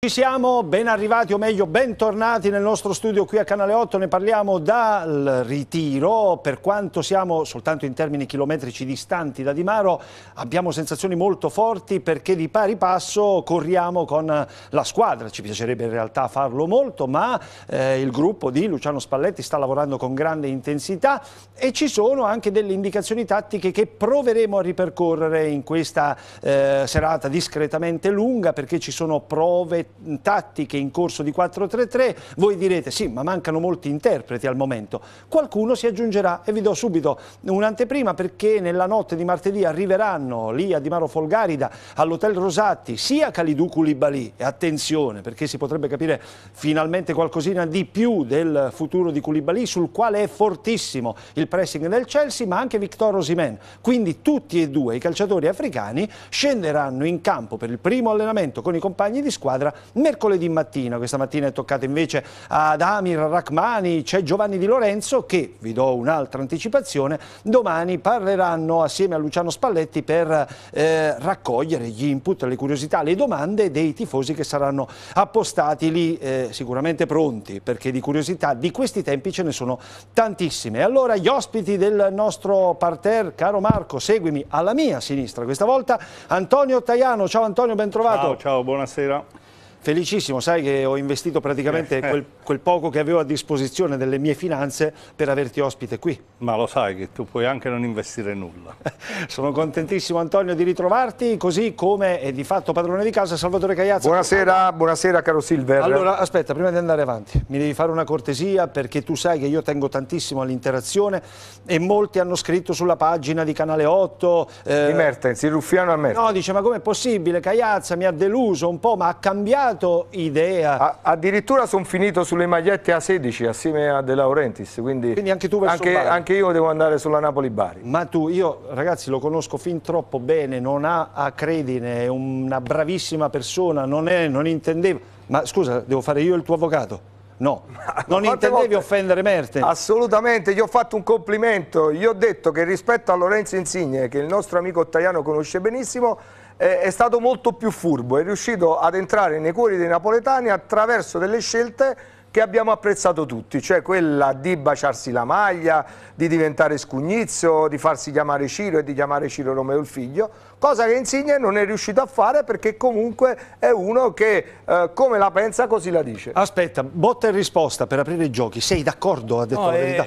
Ci siamo, ben arrivati o meglio bentornati nel nostro studio qui a Canale 8, ne parliamo dal ritiro, per quanto siamo soltanto in termini chilometrici distanti da Di Maro abbiamo sensazioni molto forti perché di pari passo corriamo con la squadra, ci piacerebbe in realtà farlo molto ma eh, il gruppo di Luciano Spalletti sta lavorando con grande intensità e ci sono anche delle indicazioni tattiche che proveremo a ripercorrere in questa eh, serata discretamente lunga perché ci sono prove tattiche in corso di 4-3-3, voi direte sì ma mancano molti interpreti al momento, qualcuno si aggiungerà e vi do subito un'anteprima perché nella notte di martedì arriveranno lì a Di Maro Folgarida all'Hotel Rosatti sia Calidou Koulibaly e attenzione perché si potrebbe capire finalmente qualcosina di più del futuro di Koulibaly sul quale è fortissimo il pressing del Chelsea ma anche Victor Osimen, quindi tutti e due i calciatori africani scenderanno in campo per il primo allenamento con i compagni di squadra mercoledì mattina. Questa mattina è toccata invece ad Amir Rachmani, c'è Giovanni Di Lorenzo che, vi do un'altra anticipazione, domani parleranno assieme a Luciano Spalletti per eh, raccogliere gli input, le curiosità, le domande dei tifosi che saranno appostati lì eh, sicuramente pronti perché di curiosità di questi tempi ce ne sono tantissime. Allora gli ospiti del nostro parterre, caro Marco, seguimi alla mia sinistra questa volta, Antonio Tajano. Ciao Antonio, ben trovato. Ciao, ciao, buonasera. Felicissimo, sai che ho investito praticamente eh, eh. quel, quel, poco che avevo a disposizione delle mie finanze per averti ospite qui. Ma lo sai che tu puoi anche non investire nulla. Sono contentissimo Antonio di ritrovarti, così come è di fatto padrone di casa Salvatore Cagliazza. Buonasera, buonasera caro Silver. Allora aspetta, prima di andare avanti, mi devi fare una cortesia perché tu sai che io tengo tantissimo all'interazione e molti hanno scritto sulla pagina di Canale 8. Eh, di Mertens, il ruffiano a Mertens. No, dice ma com'è possibile, Cagliazza mi ha deluso un po' ma ha cambiato dato idea. A, addirittura sono finito sulle magliette A16 assieme a De Laurentiis, quindi, quindi anche, tu anche, anche io devo andare sulla Napoli-Bari. Ma tu, io ragazzi lo conosco fin troppo bene, non ha acredine, è una bravissima persona, non, è, non intendevo. Ma scusa, devo fare io il tuo avvocato? No, non intendevi volte? offendere Mertens. Assolutamente, gli ho fatto un complimento. Gli ho detto che rispetto a Lorenzo Insigne, che il nostro amico italiano conosce benissimo, è stato molto più furbo, è riuscito ad entrare nei cuori dei napoletani attraverso delle scelte che abbiamo apprezzato tutti, cioè quella di baciarsi la maglia, di diventare scugnizio, di farsi chiamare Ciro e di chiamare Ciro Romeo il figlio, cosa che Insigne non è riuscito a fare perché comunque è uno che eh, come la pensa così la dice. Aspetta, botta e risposta per aprire i giochi, sei d'accordo? Ha detto no, la eh, verità.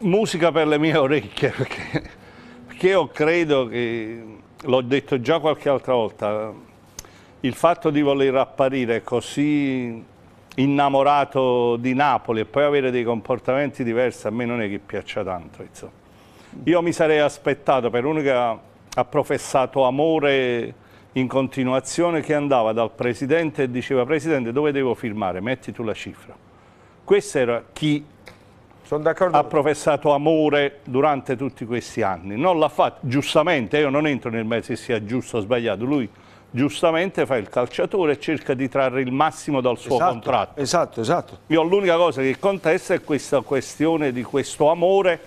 musica per le mie orecchie, perché, perché io credo che l'ho detto già qualche altra volta, il fatto di voler apparire così innamorato di Napoli e poi avere dei comportamenti diversi a me non è che piaccia tanto. Insomma. Io mi sarei aspettato per uno che ha, professato amore in continuazione che andava dal presidente e diceva presidente dove devo firmare, metti tu la cifra. Questo era chi sono Ha professato amore durante tutti questi anni. Non l'ha fatto, giustamente, io non entro nel mezzo se sia giusto o sbagliato, lui giustamente fa il calciatore e cerca di trarre il massimo dal suo esatto, contratto. Esatto, esatto. Io l'unica cosa che contesta è questa questione di questo amore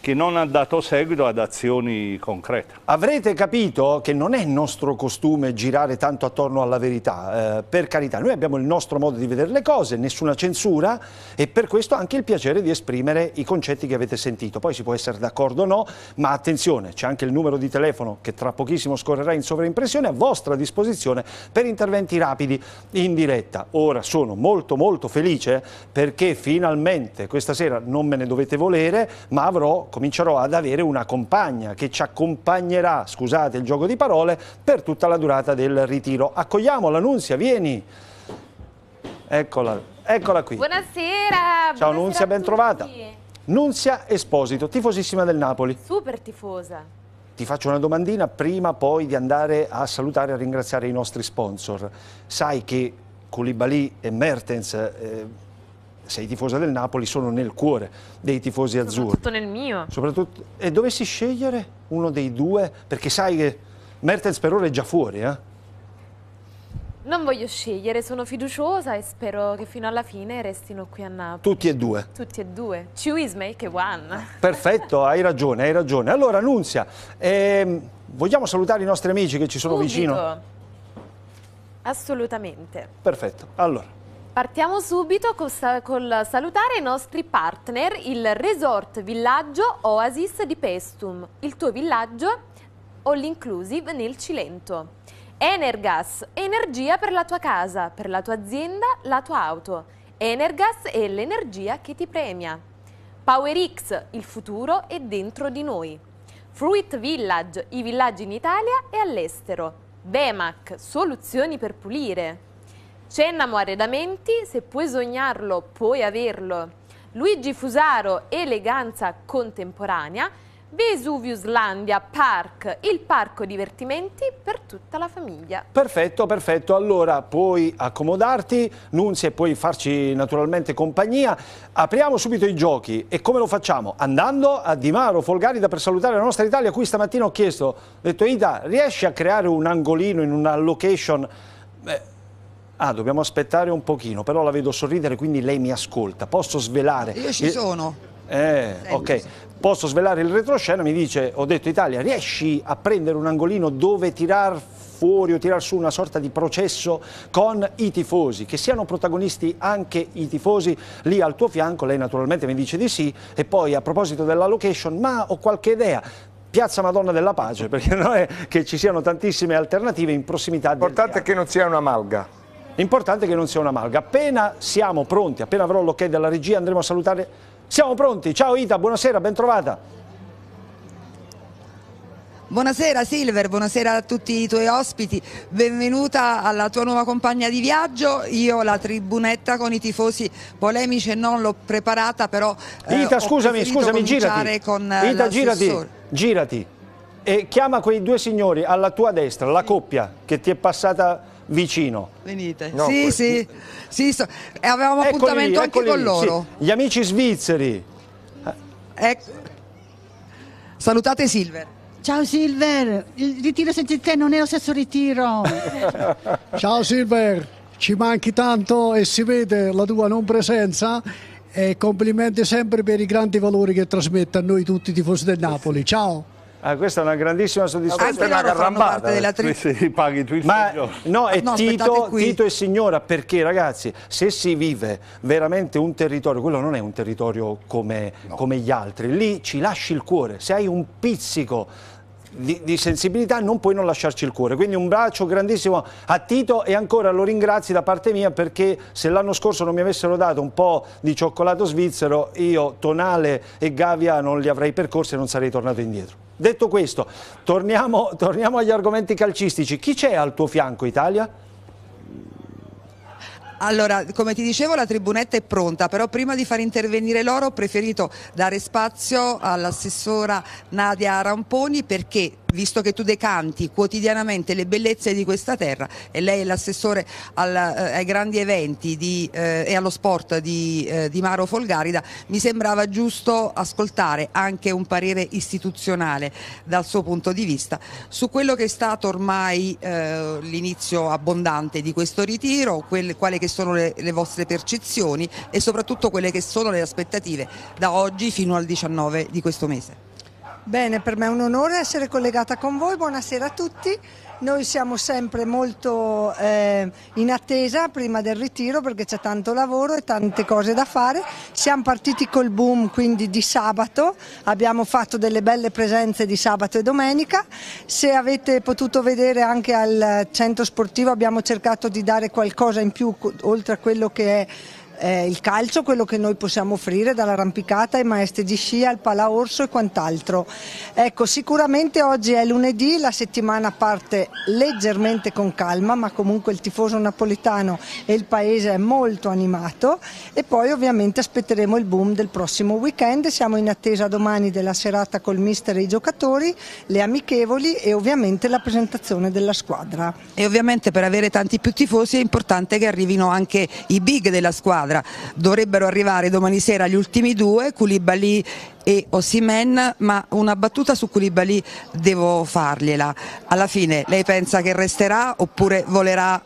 che non ha dato seguito ad azioni concrete. Avrete capito che non è nostro costume girare tanto attorno alla verità, eh, per carità, noi abbiamo il nostro modo di vedere le cose, nessuna censura e per questo anche il piacere di esprimere i concetti che avete sentito, poi si può essere d'accordo o no, ma attenzione, c'è anche il numero di telefono che tra pochissimo scorrerà in sovraimpressione a vostra disposizione per interventi rapidi in diretta. Ora sono molto molto felice perché finalmente questa sera non me ne dovete volere, ma avrò comincerò ad avere una compagna che ci accompagnerà, scusate il gioco di parole, per tutta la durata del ritiro. Accogliamo l'Annunzia, vieni. Eccola, eccola qui. Buonasera. Ciao Annunzia, ben trovata. Nunzia Esposito, tifosissima del Napoli. Super tifosa. Ti faccio una domandina prima poi di andare a salutare e ringraziare i nostri sponsor. Sai che Koulibaly e Mertens... Eh, sei tifosa del Napoli, sono nel cuore dei tifosi azzurri. Soprattutto nel mio. Soprattutto, e dovessi scegliere uno dei due? Perché sai che Mertens per ora è già fuori, eh? Non voglio scegliere, sono fiduciosa e spero che fino alla fine restino qui a Napoli. Tutti e due. Tutti e due. Two is make one. Perfetto, hai ragione, hai ragione. Allora, Nunzia, ehm, vogliamo salutare i nostri amici che ci sono Subito. vicino? Assolutamente. Perfetto, allora. Partiamo subito col, salutare i nostri partner, il Resort Villaggio Oasis di Pestum, il tuo villaggio all inclusive nel Cilento. Energas, energia per la tua casa, per la tua azienda, la tua auto. Energas è l'energia che ti premia. PowerX, il futuro è dentro di noi. Fruit Village, i villaggi in Italia e all'estero. Bemac, soluzioni per pulire. Cennamo Arredamenti, se puoi sognarlo puoi averlo. Luigi Fusaro, Eleganza Contemporanea. Vesuviuslandia Park, il parco divertimenti per tutta la famiglia. Perfetto, perfetto. Allora puoi accomodarti, Nunzia, e puoi farci naturalmente compagnia. Apriamo subito i giochi. E come lo facciamo? Andando a Di Maro Folgarida per salutare la nostra Italia, a cui stamattina ho chiesto, ho detto Ida, riesci a creare un angolino in una location... Beh, ah dobbiamo aspettare un pochino, però la vedo sorridere quindi lei mi ascolta, posso svelare... Io ci il... sono. Eh, ok, posso svelare il retroscena, mi dice, ho detto Italia, riesci a prendere un angolino dove tirar fuori o tirar su una sorta di processo con i tifosi, che siano protagonisti anche i tifosi lì al tuo fianco, lei naturalmente mi dice di sì, e poi a proposito della location, ma ho qualche idea, Piazza Madonna della Pace, perché non è che ci siano tantissime alternative in prossimità. L'importante è che non sia un'amalga. L'importante è che non sia una malga. Appena siamo pronti, appena avrò l'ok della regia andremo a salutare. Siamo pronti, ciao Ita, buonasera, bentrovata. Buonasera Silver, buonasera a tutti i tuoi ospiti, benvenuta alla tua nuova compagna di viaggio, io la tribunetta con i tifosi polemici non l'ho preparata però... Eh, Ita scusami, scusami, girati, con, eh, Ita girati, girati e chiama quei due signori alla tua destra, la coppia che ti è passata vicino. Venite. No, sì, sì, sì, so. e avevamo eccoli appuntamento lì, anche con lì, loro. Sì. Gli amici svizzeri. Eh, Ec ecco. Salutate Silver. Ciao Silver, il ritiro senza te non è lo stesso ritiro. Ciao Silver, ci manchi tanto e si vede la tua non presenza e complimenti sempre per i grandi valori che trasmette a noi tutti i tifosi del Napoli. Ciao. Ah, questa è una grandissima soddisfazione. Anche una parte eh. Della tri... sì, paghi tu il Ma, No, è ah, no, Tito, Tito, e Signora, perché ragazzi, se si vive veramente un territorio, quello non è un territorio come, no. come gli altri, lì ci lasci il cuore, se hai un pizzico di, di, sensibilità non puoi non lasciarci il cuore. Quindi un braccio grandissimo a Tito e ancora lo ringrazi da parte mia perché se l'anno scorso non mi avessero dato un po' di cioccolato svizzero io Tonale e Gavia non li avrei percorsi e non sarei tornato indietro. Detto questo, torniamo, torniamo agli argomenti calcistici. Chi c'è al tuo fianco, Italia? Allora, come ti dicevo, la tribunetta è pronta, però prima di far intervenire loro ho preferito dare spazio all'assessora Nadia Ramponi perché visto che tu decanti quotidianamente le bellezze di questa terra e lei è l'assessore eh, ai grandi eventi di, eh, e allo sport di, eh, di, Maro Folgarida, mi sembrava giusto ascoltare anche un parere istituzionale dal suo punto di vista su quello che è stato ormai eh, l'inizio abbondante di questo ritiro, quali che sono le, le vostre percezioni e soprattutto quelle che sono le aspettative da oggi fino al 19 di questo mese. Bene, per me è un onore essere collegata con voi, buonasera a tutti. Noi siamo sempre molto eh, in attesa prima del ritiro perché c'è tanto lavoro e tante cose da fare. Siamo partiti col boom quindi di sabato, abbiamo fatto delle belle presenze di sabato e domenica. Se avete potuto vedere anche al centro sportivo abbiamo cercato di dare qualcosa in più oltre a quello che è eh, il calcio, quello che noi possiamo offrire dall'arrampicata ai maestri di scia, al palaorso e quant'altro. Ecco, sicuramente oggi è lunedì, la settimana parte leggermente con calma, ma comunque il tifoso napoletano e il paese è molto animato e poi ovviamente aspetteremo il boom del prossimo weekend, siamo in attesa domani della serata col mister e i giocatori, le amichevoli e ovviamente la presentazione della squadra. E ovviamente per avere tanti più tifosi è importante che arrivino anche i big della squadra squadra. Dovrebbero arrivare domani sera gli ultimi due, Koulibaly e Osimen, ma una battuta su Koulibaly devo fargliela. Alla fine lei pensa che resterà oppure volerà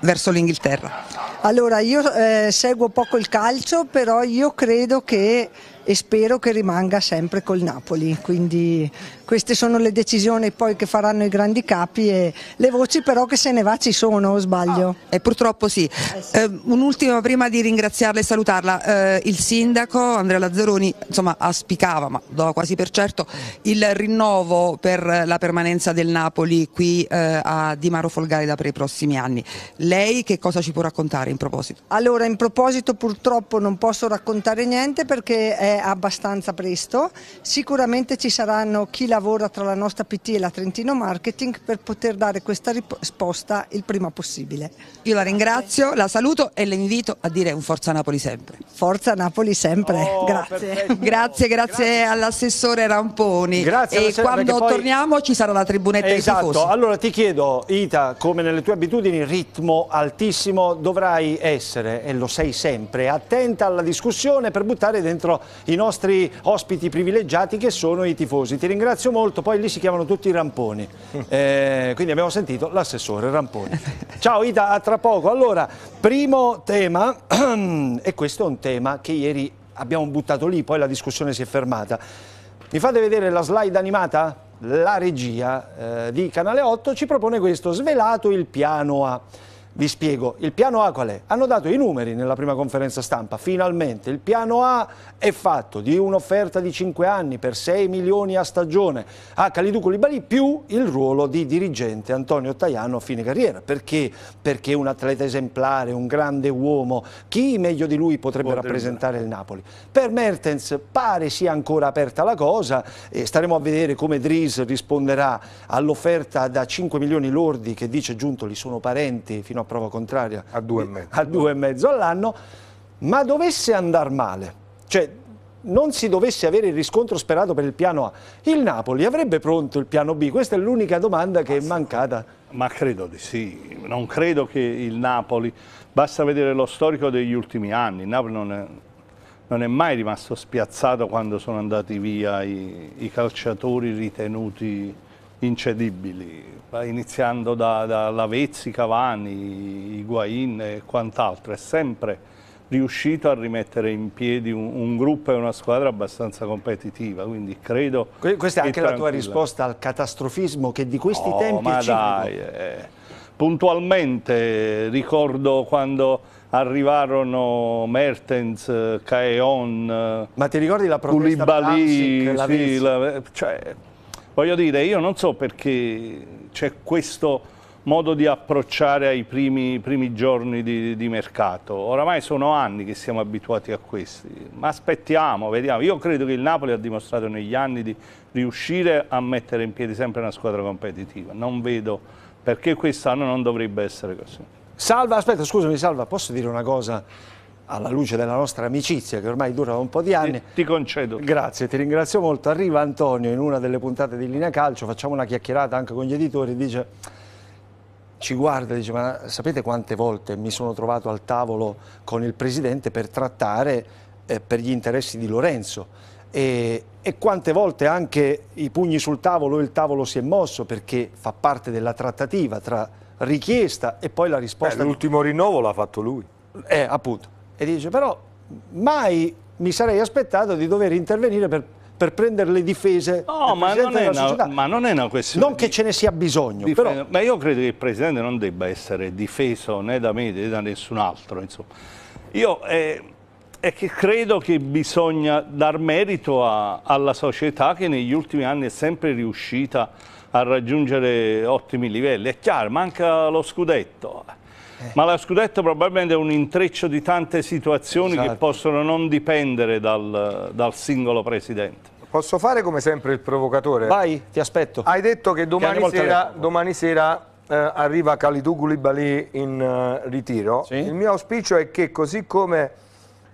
verso l'Inghilterra? Allora io eh, seguo poco il calcio, però io credo che e spero che rimanga sempre col Napoli, quindi queste sono le decisioni poi che faranno i grandi capi e le voci però che se ne va ci sono, o sbaglio? Ah, e eh, purtroppo sì. Eh sì. Eh, Un'ultima prima di ringraziarla e salutarla. Eh, il sindaco Andrea Lazzaroni insomma, aspicava, ma do quasi per certo, il rinnovo per la permanenza del Napoli qui eh, a Di Maro Folgarida per i prossimi anni. Lei che cosa ci può raccontare in proposito? Allora, in proposito purtroppo non posso raccontare niente perché è abbastanza presto. Sicuramente ci saranno chi la lavora tra la nostra PT e la Trentino Marketing per poter dare questa risposta il prima possibile. Io la ringrazio, la saluto e le invito a dire un Forza Napoli sempre. Forza Napoli sempre, oh, grazie. grazie. Grazie, grazie all'assessore Ramponi. Grazie e quando poi... torniamo ci sarà la tribunetta esatto. Esatto, allora ti chiedo Ita, come nelle tue abitudini, ritmo altissimo, dovrai essere, e lo sei sempre, attenta alla discussione per buttare dentro i nostri ospiti privilegiati che sono i tifosi. Ti ringrazio ringrazio molto, poi lì si chiamano tutti i ramponi, eh, quindi abbiamo sentito l'assessore Ramponi. Ciao Ida, a tra poco. Allora, primo tema, e questo è un tema che ieri abbiamo buttato lì, poi la discussione si è fermata. Mi fate vedere la slide animata? La regia eh, di Canale 8 ci propone questo, svelato il piano A. Vi spiego, il piano A qual è? Hanno dato i numeri nella prima conferenza stampa, finalmente. Il piano A è fatto di un'offerta di 5 anni per 6 milioni a stagione a Calidou Koulibaly più il ruolo di dirigente Antonio Tajano a fine carriera. Perché? Perché un atleta esemplare, un grande uomo, chi meglio di lui potrebbe Buon rappresentare il Napoli? Per Mertens pare sia ancora aperta la cosa e staremo a vedere come Dries risponderà all'offerta da 5 milioni lordi che dice Giuntoli sono parenti fino a prova contraria a due e eh, mezzo, a due e mezzo all'anno, ma dovesse andare male, cioè non si dovesse avere il riscontro sperato per il piano A, il Napoli avrebbe pronto il piano B? Questa è l'unica domanda che è mancata. Ma credo di sì, non credo che il Napoli, basta vedere lo storico degli ultimi anni, il Napoli non è, non è mai rimasto spiazzato quando sono andati via i, i calciatori ritenuti incedibili, eh, iniziando da, da Lavezzi, Cavani, Higuain e quant'altro, è sempre riuscito a rimettere in piedi un, un, gruppo e una squadra abbastanza competitiva, quindi credo... Que questa è anche la tua risposta al catastrofismo che di questi oh, tempi... ma dai, eh. puntualmente ricordo quando arrivarono Mertens, Caeon, ma ti ricordi la protesta Koulibaly, Danzic, sì, la, cioè, Voglio dire, io non so perché c'è questo modo di approcciare ai primi, primi giorni di, di, mercato. Oramai sono anni che siamo abituati a questi, ma aspettiamo, vediamo. Io credo che il Napoli ha dimostrato negli anni di riuscire a mettere in piedi sempre una squadra competitiva. Non vedo perché quest'anno non dovrebbe essere così. Salva, aspetta, scusami Salva, posso dire una cosa? alla luce della nostra amicizia che ormai dura un po' di anni. Ti, ti concedo. Grazie, ti ringrazio molto. Arriva Antonio in una delle puntate di Linea Calcio, facciamo una chiacchierata anche con gli editori, dice, ci guarda dice ma sapete quante volte mi sono trovato al tavolo con il Presidente per trattare eh, per gli interessi di Lorenzo? E, e, quante volte anche i pugni sul tavolo e il tavolo si è mosso perché fa parte della trattativa tra richiesta e poi la risposta. L'ultimo rinnovo l'ha fatto lui. Eh, appunto e dice però mai mi sarei aspettato di dover intervenire per per prendere le difese no, ma non, una, ma non, è una, questione. Non di, che ce ne sia bisogno. Dif... Però... Ma io credo che il Presidente non debba essere difeso né da me né da nessun altro. Insomma. Io eh, è che credo che bisogna dar merito a, alla società che negli ultimi anni è sempre riuscita a raggiungere ottimi livelli. È chiaro, manca lo scudetto eh. Ma la scudetto probabilmente è un intreccio di tante situazioni esatto. che possono non dipendere dal, dal singolo presidente. Posso fare come sempre il provocatore? Vai, ti aspetto. Hai detto che domani che sera, domani sera eh, arriva Calidou Koulibaly in eh, ritiro. Sì? Il mio auspicio è che così come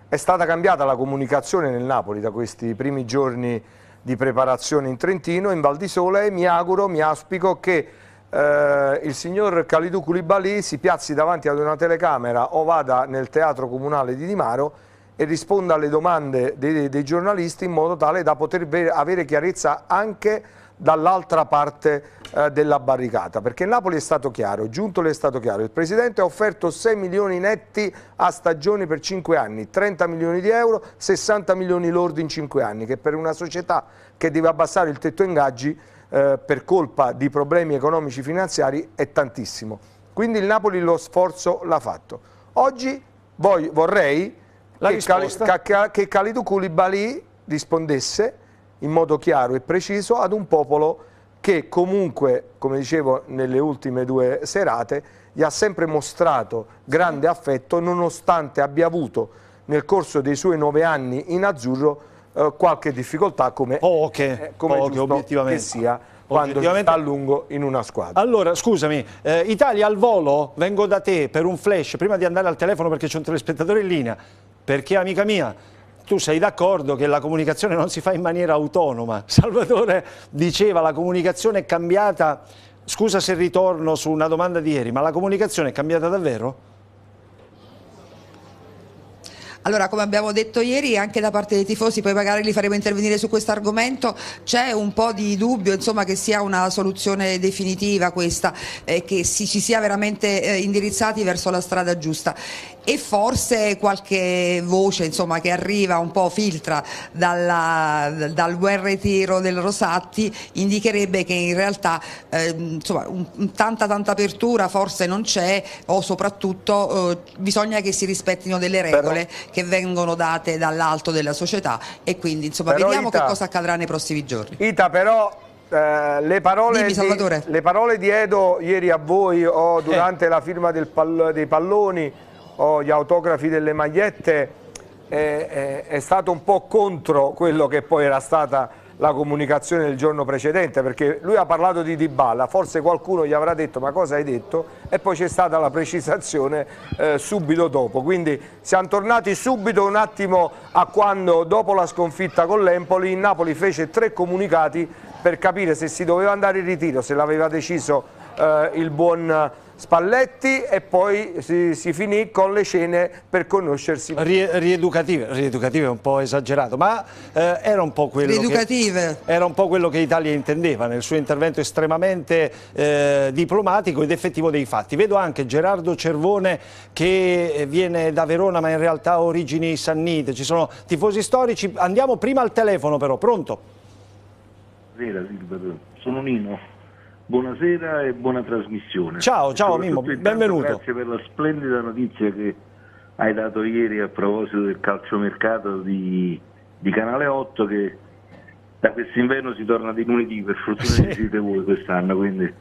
è stata cambiata la comunicazione nel Napoli da questi primi giorni di preparazione in Trentino, in Val di Sole, mi auguro, mi auspico che eh, il signor Khalidou Koulibaly si piazzi davanti ad una telecamera o vada nel teatro comunale di Di Maro e risponda alle domande dei, dei giornalisti in modo tale da poter avere chiarezza anche dall'altra parte eh, della barricata perché Napoli è stato chiaro, Giuntoli è stato chiaro il Presidente ha offerto 6 milioni netti a stagione per 5 anni 30 milioni di euro, 60 milioni lordi in 5 anni che per una società che deve abbassare il tetto ingaggi eh, per colpa di problemi economici finanziari è tantissimo. Quindi il Napoli lo sforzo l'ha fatto. Oggi voglio, vorrei che, Calidu che, Koulibaly rispondesse in modo chiaro e preciso ad un popolo che comunque, come dicevo nelle ultime due serate, gli ha sempre mostrato grande affetto nonostante abbia avuto nel corso dei suoi nove anni in azzurro eh, qualche difficoltà come, poche, eh, come poche, obiettivamente. che sia quando si sta a lungo in una squadra. Allora, scusami, eh, Italia al volo, vengo da te per un flash, prima di andare al telefono perché c'è un telespettatore in linea, perché amica mia, tu sei d'accordo che la comunicazione non si fa in maniera autonoma. Salvatore diceva la comunicazione è cambiata, scusa se ritorno su una domanda di ieri, ma la comunicazione è cambiata davvero? Allora, come abbiamo detto ieri, anche da parte dei tifosi, poi magari li faremo intervenire su questo argomento, c'è un po' di dubbio insomma, che sia una soluzione definitiva questa, eh, che si, ci sia veramente eh, indirizzati verso la strada giusta e forse qualche voce insomma, che arriva un po' filtra dalla, dal bel ritiro del Rosatti indicherebbe che in realtà eh, insomma, un, tanta tanta apertura forse non c'è o soprattutto eh, bisogna che si rispettino delle regole però, che vengono date dall'alto della società e quindi insomma, vediamo Ita, che cosa accadrà nei prossimi giorni. Ita però eh, le, parole Dimmi, di, le, parole di, Edo ieri a voi o eh. durante la firma pal, dei palloni o gli autografi delle magliette eh, eh, è stato un po' contro quello che poi era stata la comunicazione del giorno precedente perché lui ha parlato di Dybala, forse qualcuno gli avrà detto ma cosa hai detto e poi c'è stata la precisazione eh, subito dopo, quindi siamo tornati subito un attimo a quando dopo la sconfitta con l'Empoli il Napoli fece tre comunicati per capire se si doveva andare in ritiro, se l'aveva deciso eh, il buon Spalletti e poi si, si, finì con le cene per conoscersi. Rie, rieducative, rieducative è un po' esagerato, ma eh, era, un po quello che, era un po' quello che Italia intendeva nel suo intervento estremamente eh, diplomatico ed effettivo dei fatti. Vedo anche Gerardo Cervone che viene da Verona ma in realtà ha origini sannite, ci sono tifosi storici. Andiamo prima al telefono però, pronto? Vera, sono Nino. Buonasera e buona trasmissione. Ciao, ciao Mimmo, benvenuto. Grazie per la splendida notizia che hai dato ieri a proposito del calciomercato di, di Canale 8 che da quest'inverno si torna di lunedì, per fortuna sì. ci siete voi quest'anno, quindi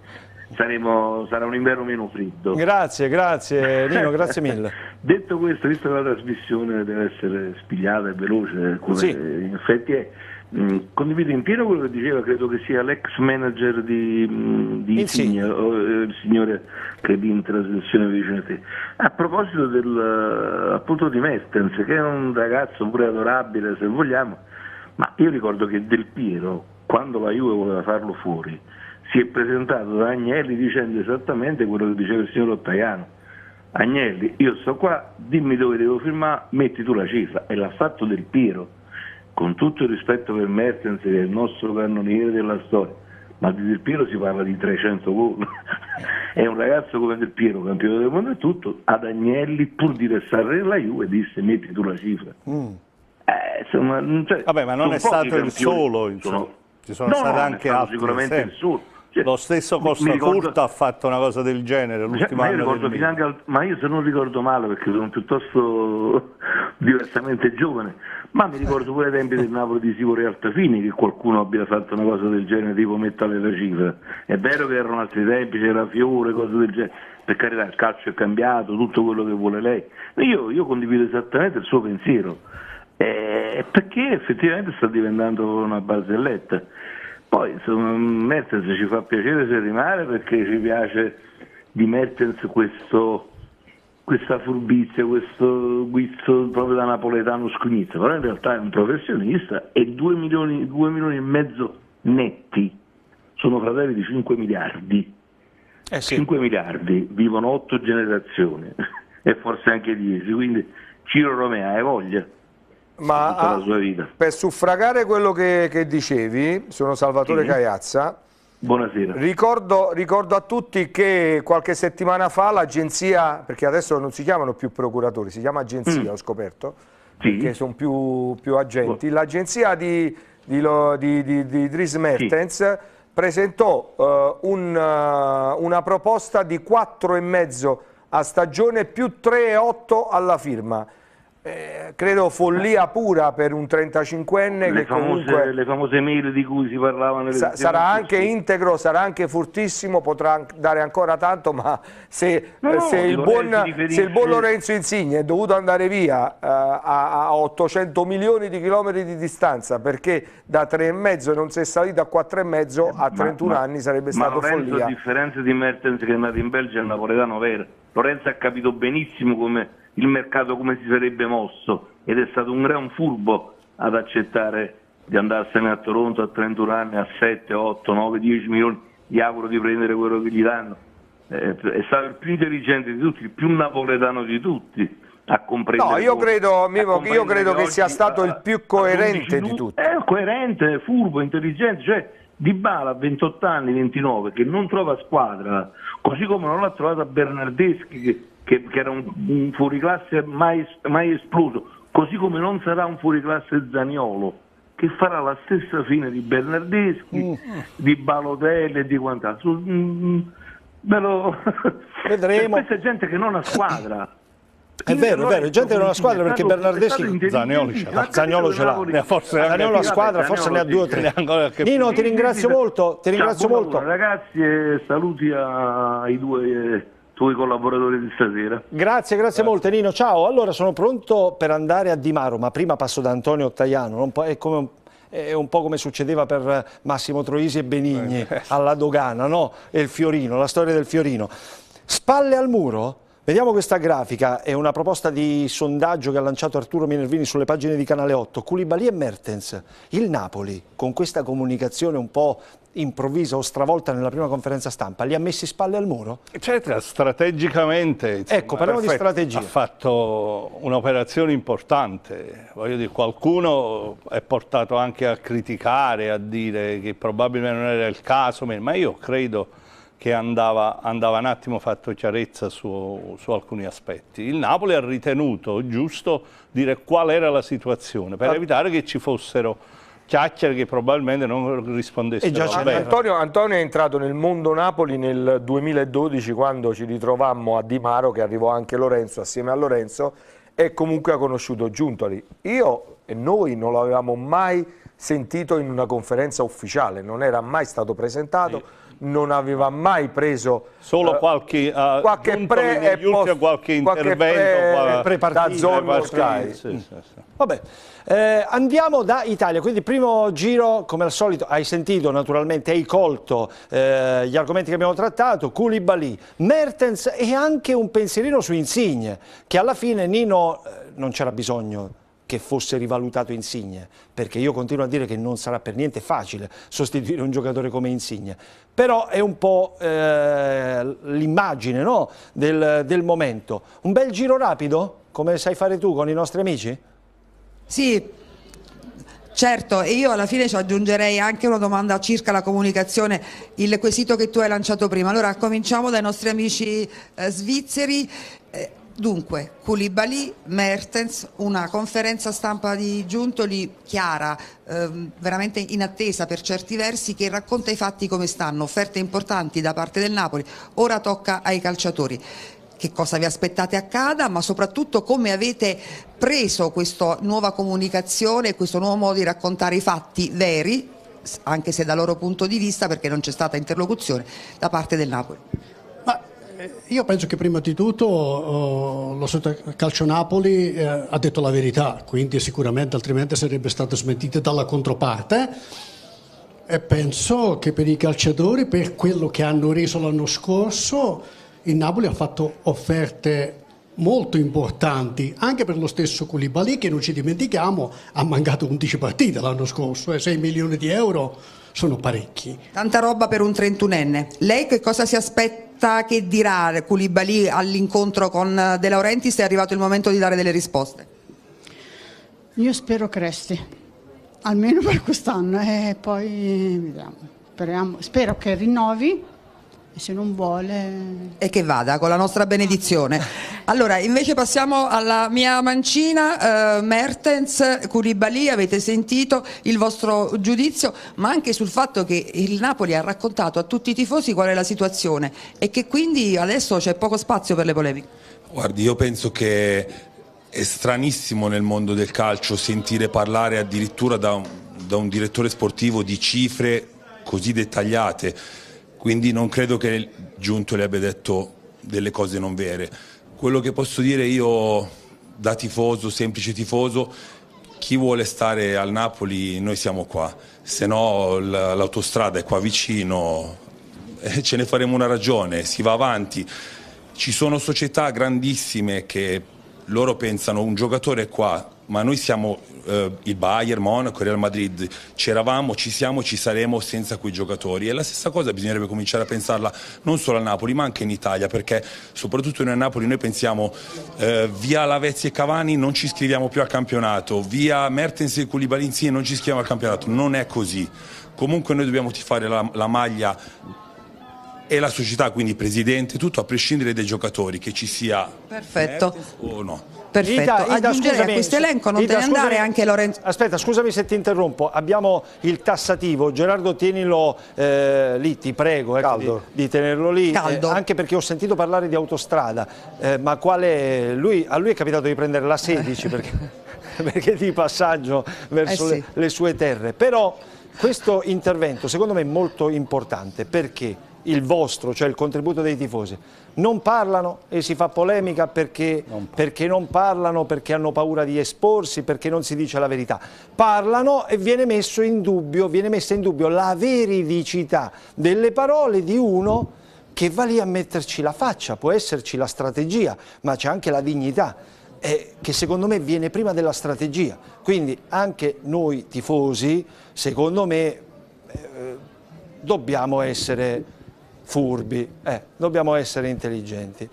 saremo, sarà un inverno meno freddo. Grazie, grazie Nino, grazie mille. Detto questo, visto che la trasmissione deve essere spigliata e veloce, come sì. in effetti è, Mm, condivido in pieno quello che diceva, credo che sia l'ex manager di, mm, di Insigne, eh eh, il signore che di in trasmissione vicino a te. A proposito del, eh, appunto di Mestens, che è un ragazzo pure adorabile se vogliamo, ma io ricordo che Del Piero, quando la Juve voleva farlo fuori, si è presentato da Agnelli dicendo esattamente quello che diceva il signor Ottaiano. Agnelli, io sto qua, dimmi dove devo firmare, metti tu la cifra. E l'ha fatto Del Piero con tutto il rispetto per Mertens che è il nostro cannoniere della storia, ma di Del Piero si parla di 300 gol. è un ragazzo come Del Piero, campione del mondo e tutto, ad Agnelli, pur di restare nella Juve, disse metti tu la cifra. Mm. Eh, insomma, cioè, Vabbè, ma non è stato il solo, Sono... ci sono no, state no, anche altri. Sicuramente sempre. il solo. Cioè, lo stesso Costa ricordo, Curta ha fatto una cosa del genere l'ultimo cioè, ma, io ma io se non ricordo male perché sono piuttosto diversamente giovane ma mi ricordo pure ai tempi del Napoli di Sivori Altafini che qualcuno abbia fatto una cosa del genere tipo mettale la cifra. È vero che erano altri tempi, c'era Fiore, cose del genere. Per carità il calcio è cambiato, tutto quello che vuole lei. Io, io condivido esattamente il suo pensiero, eh, perché effettivamente sta diventando una barzelletta. Poi insomma, Mertens ci fa piacere se rimane perché ci piace di Mertens questo questa furbizia, questo guizzo proprio da napoletano scugnizzo, però in realtà è un professionista e 2 milioni, 2 milioni e mezzo netti sono fratelli di 5 miliardi. Eh sì. 5 miliardi vivono 8 generazioni e forse anche 10, quindi Ciro Romea hai voglia. Ma ha, per suffragare quello che, che dicevi, sono Salvatore sì. Caiazza, Buonasera. Ricordo, ricordo, a tutti che qualche settimana fa l'agenzia, perché adesso non si chiamano più procuratori, si chiama agenzia, mm. ho scoperto, sì. che sono più, più agenti, l'agenzia di, di, di, di, Dries Mertens sì. presentò uh, un, uh, una proposta di 4,5 a stagione più 3,8 alla firma eh, credo follia pura per un 35enne le che famose, comunque... Le famose mail di cui si parlava nelle sa sarà anche integro, sarà anche furtissimo, potrà dare ancora tanto, ma se, no, se, no, il, buon, se il, buon, Lorenzo Insigne è dovuto andare via eh, a, a, 800 milioni di chilometri di distanza perché da 3,5 non si è salito a 4,5 a 31 ma, anni sarebbe ma stato Lorenzo, follia. Ma Lorenzo, a differenza di Mertens che è nato in Belgio, è napoletano vero. Lorenzo ha capito benissimo come il mercato come si sarebbe mosso ed è stato un gran furbo ad accettare di andarsene a Toronto a 31 anni, a 7, 8, 9, 10 milioni, gli auguro di prendere quello che gli danno. Eh, è stato il più intelligente di tutti, il più napoletano di tutti a comprendere. No, io credo, Mimo, io credo che sia stato il più coerente di tutti. È eh, coerente, furbo, intelligente, cioè Di Bala a 28 anni, 29, che non trova squadra, così come non l'ha trovata Bernardeschi che che, che era un, un fuoriclasse mai, mai esploso, così come non sarà un fuoriclasse Zaniolo, che farà la stessa fine di Bernardeschi, mm. di Balotelli e di quant'altro. Mm, mm lo... Vedremo. C'è gente che non ha squadra. È vero, è vero, è gente che non ha squadra perché Bernardeschi Zanioli ce l'ha, Zaniolo ce l'ha, ne ha forse Zaniolo ha squadra, forse ne ha due o tre. Nino, ti ringrazio molto, ti ringrazio molto. Ragazzi, saluti ai due eh, tuoi collaboratori di stasera. Grazie, grazie, grazie, molto Nino. Ciao, allora sono pronto per andare a Di Maro, ma prima passo da Antonio Tajano. È, è, un po' come succedeva per Massimo Troisi e Benigni alla dogana, no? E il Fiorino, la storia del Fiorino. Spalle al muro? Vediamo questa grafica, è una proposta di sondaggio che ha lanciato Arturo Minervini sulle pagine di Canale 8. Culibali e Mertens, il Napoli, con questa comunicazione un po' improvvisa o stravolta nella prima conferenza stampa, li ha messi spalle al muro? Eccetera, strategicamente. Insomma, ecco, parliamo di strategia. Ha fatto un'operazione importante, voglio dire, qualcuno è portato anche a criticare, a dire che probabilmente non era il caso, ma io credo che andava, andava, un attimo fatto chiarezza su, su, alcuni aspetti. Il Napoli ha ritenuto giusto dire qual era la situazione per ah. evitare che ci fossero chiacchiere che probabilmente non rispondessero. Eh, Antonio, Antonio, è entrato nel mondo Napoli nel 2012 quando ci ritrovammo a Di Maro che arrivò anche Lorenzo assieme a Lorenzo e comunque ha conosciuto Giuntoli. Io e noi non l'avevamo mai sentito in una conferenza ufficiale, non era mai stato presentato. Sì non aveva mai preso solo eh, qualche, uh, qualche pre e post, qualche intervento pre, da zona eh, Sì, mm. sì, sì. Vabbè. Eh, andiamo da Italia, quindi primo giro come al solito hai sentito naturalmente, hai colto eh, gli argomenti che abbiamo trattato, Koulibaly, Mertens e anche un pensierino su Insigne che alla fine Nino eh, non c'era bisogno che fosse rivalutato Insigne, perché io continuo a dire che non sarà per niente facile sostituire un giocatore come Insigne, però è un po' eh, l'immagine no? del, del momento. Un bel giro rapido, come sai fare tu con i nostri amici? Sì, Certo, e io alla fine ci aggiungerei anche una domanda circa la comunicazione, il quesito che tu hai lanciato prima. Allora, cominciamo dai nostri amici eh, svizzeri. Eh Dunque, Koulibaly, Mertens, una conferenza stampa di Giuntoli chiara, ehm, veramente in attesa per certi versi, che racconta i fatti come stanno, offerte importanti da parte del Napoli, ora tocca ai calciatori. Che cosa vi aspettate accada, ma soprattutto come avete preso questa nuova comunicazione, questo nuovo modo di raccontare i fatti veri, anche se dal loro punto di vista, perché non c'è stata interlocuzione da parte del Napoli io penso che prima di tutto oh, lo Calcio Napoli eh, ha detto la verità, quindi sicuramente altrimenti sarebbe stato smentito dalla controparte. E penso che per i calciatori, per quello che hanno reso l'anno scorso, il Napoli ha fatto offerte molto importanti anche per lo stesso Koulibaly che non ci dimentichiamo ha mancato 11 partite l'anno scorso 6 eh, milioni di euro sono parecchi. Tanta roba per un trentunenne. Lei che cosa si aspetta che dirà Koulibaly all'incontro con eh, De Laurenti se è arrivato il momento di dare delle risposte? Io spero che resti, almeno per quest'anno e eh, poi eh, vediamo. Speriamo, spero che rinnovi se non vuole... E che vada, con la nostra benedizione. Allora, invece passiamo alla mia mancina, eh, Mertens, Curibali, avete sentito il vostro giudizio, ma anche sul fatto che il Napoli ha raccontato a tutti i tifosi qual è la situazione e che quindi adesso c'è poco spazio per le polemiche. Guardi, io penso che è stranissimo nel mondo del calcio sentire parlare addirittura da un, da un direttore sportivo di cifre così dettagliate quindi non credo che Giunto le abbia detto delle cose non vere. Quello che posso dire io da tifoso, semplice tifoso, chi vuole stare al Napoli noi siamo qua, se no l'autostrada è qua vicino, ce ne faremo una ragione, si va avanti. Ci sono società grandissime che loro pensano un giocatore è qua, ma noi siamo eh, il Bayern, Monaco, Real Madrid, c'eravamo, ci siamo, ci saremo senza quei giocatori e la stessa cosa bisognerebbe cominciare a pensarla non solo a Napoli ma anche in Italia perché soprattutto noi a Napoli noi pensiamo eh, via Lavezzi e Cavani non ci iscriviamo più al campionato, via Mertens e Culibalinzi non ci iscriviamo al campionato, non è così comunque noi dobbiamo tifare la, la maglia e la società, quindi presidente, tutto a prescindere dai giocatori, che ci sia Perfetto. o no. Perfetto, Ida, Ida, aggiungerei a questo elenco non deve andare anche Lorenzo. Aspetta, scusami se ti interrompo, abbiamo il tassativo, Gerardo tienilo eh, lì, ti prego ecco, di, di, tenerlo lì, eh, anche perché ho sentito parlare di autostrada, eh, ma quale, lui, a lui è capitato di prendere la 16 perché, perché di passaggio verso eh sì. le, le sue terre, però questo intervento secondo me è molto importante perché il vostro, cioè il contributo dei tifosi, non parlano e si fa polemica perché non, perché non parlano, perché hanno paura di esporsi, perché non si dice la verità. Parlano e viene, dubbio, viene messa in dubbio la veridicità delle parole di uno che va lì a metterci la faccia, può esserci la strategia, ma c'è anche la dignità eh, che secondo me viene prima della strategia. Quindi anche noi tifosi secondo me eh, dobbiamo essere furbi, eh, dobbiamo essere intelligenti.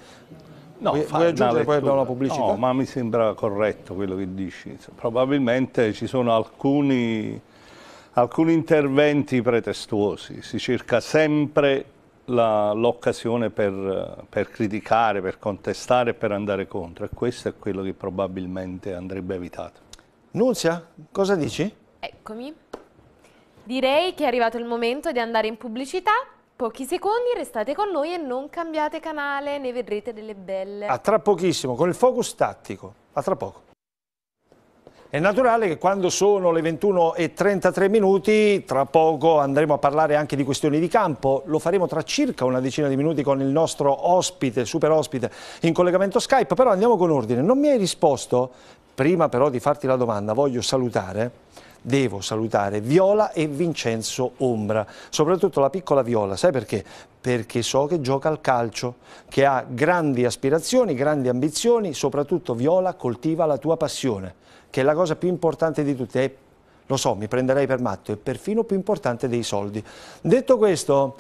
No, vuoi, vuoi aggiungere poi abbiamo la pubblicità? No, ma mi sembra corretto quello che dici. Probabilmente ci sono alcuni, alcuni interventi pretestuosi, si cerca sempre l'occasione per, per, criticare, per contestare, per andare contro e questo è quello che probabilmente andrebbe evitato. Nunzia, cosa dici? Eccomi. Direi che è arrivato il momento di andare in pubblicità. Pochi secondi, restate con noi e non cambiate canale, ne vedrete delle belle. A tra pochissimo, con il focus tattico. A tra poco. È naturale che quando sono le 21 e 33 minuti, tra poco andremo a parlare anche di questioni di campo, lo faremo tra circa una decina di minuti con il nostro ospite, super ospite, in collegamento Skype, però andiamo con ordine. Non mi hai risposto, prima però di farti la domanda, voglio salutare devo salutare Viola e Vincenzo Ombra, soprattutto la piccola Viola, sai perché? Perché so che gioca al calcio, che ha grandi aspirazioni, grandi ambizioni, soprattutto Viola coltiva la tua passione, che è la cosa più importante di tutte, è lo so, mi prenderei per matto, è perfino più importante dei soldi. Detto questo,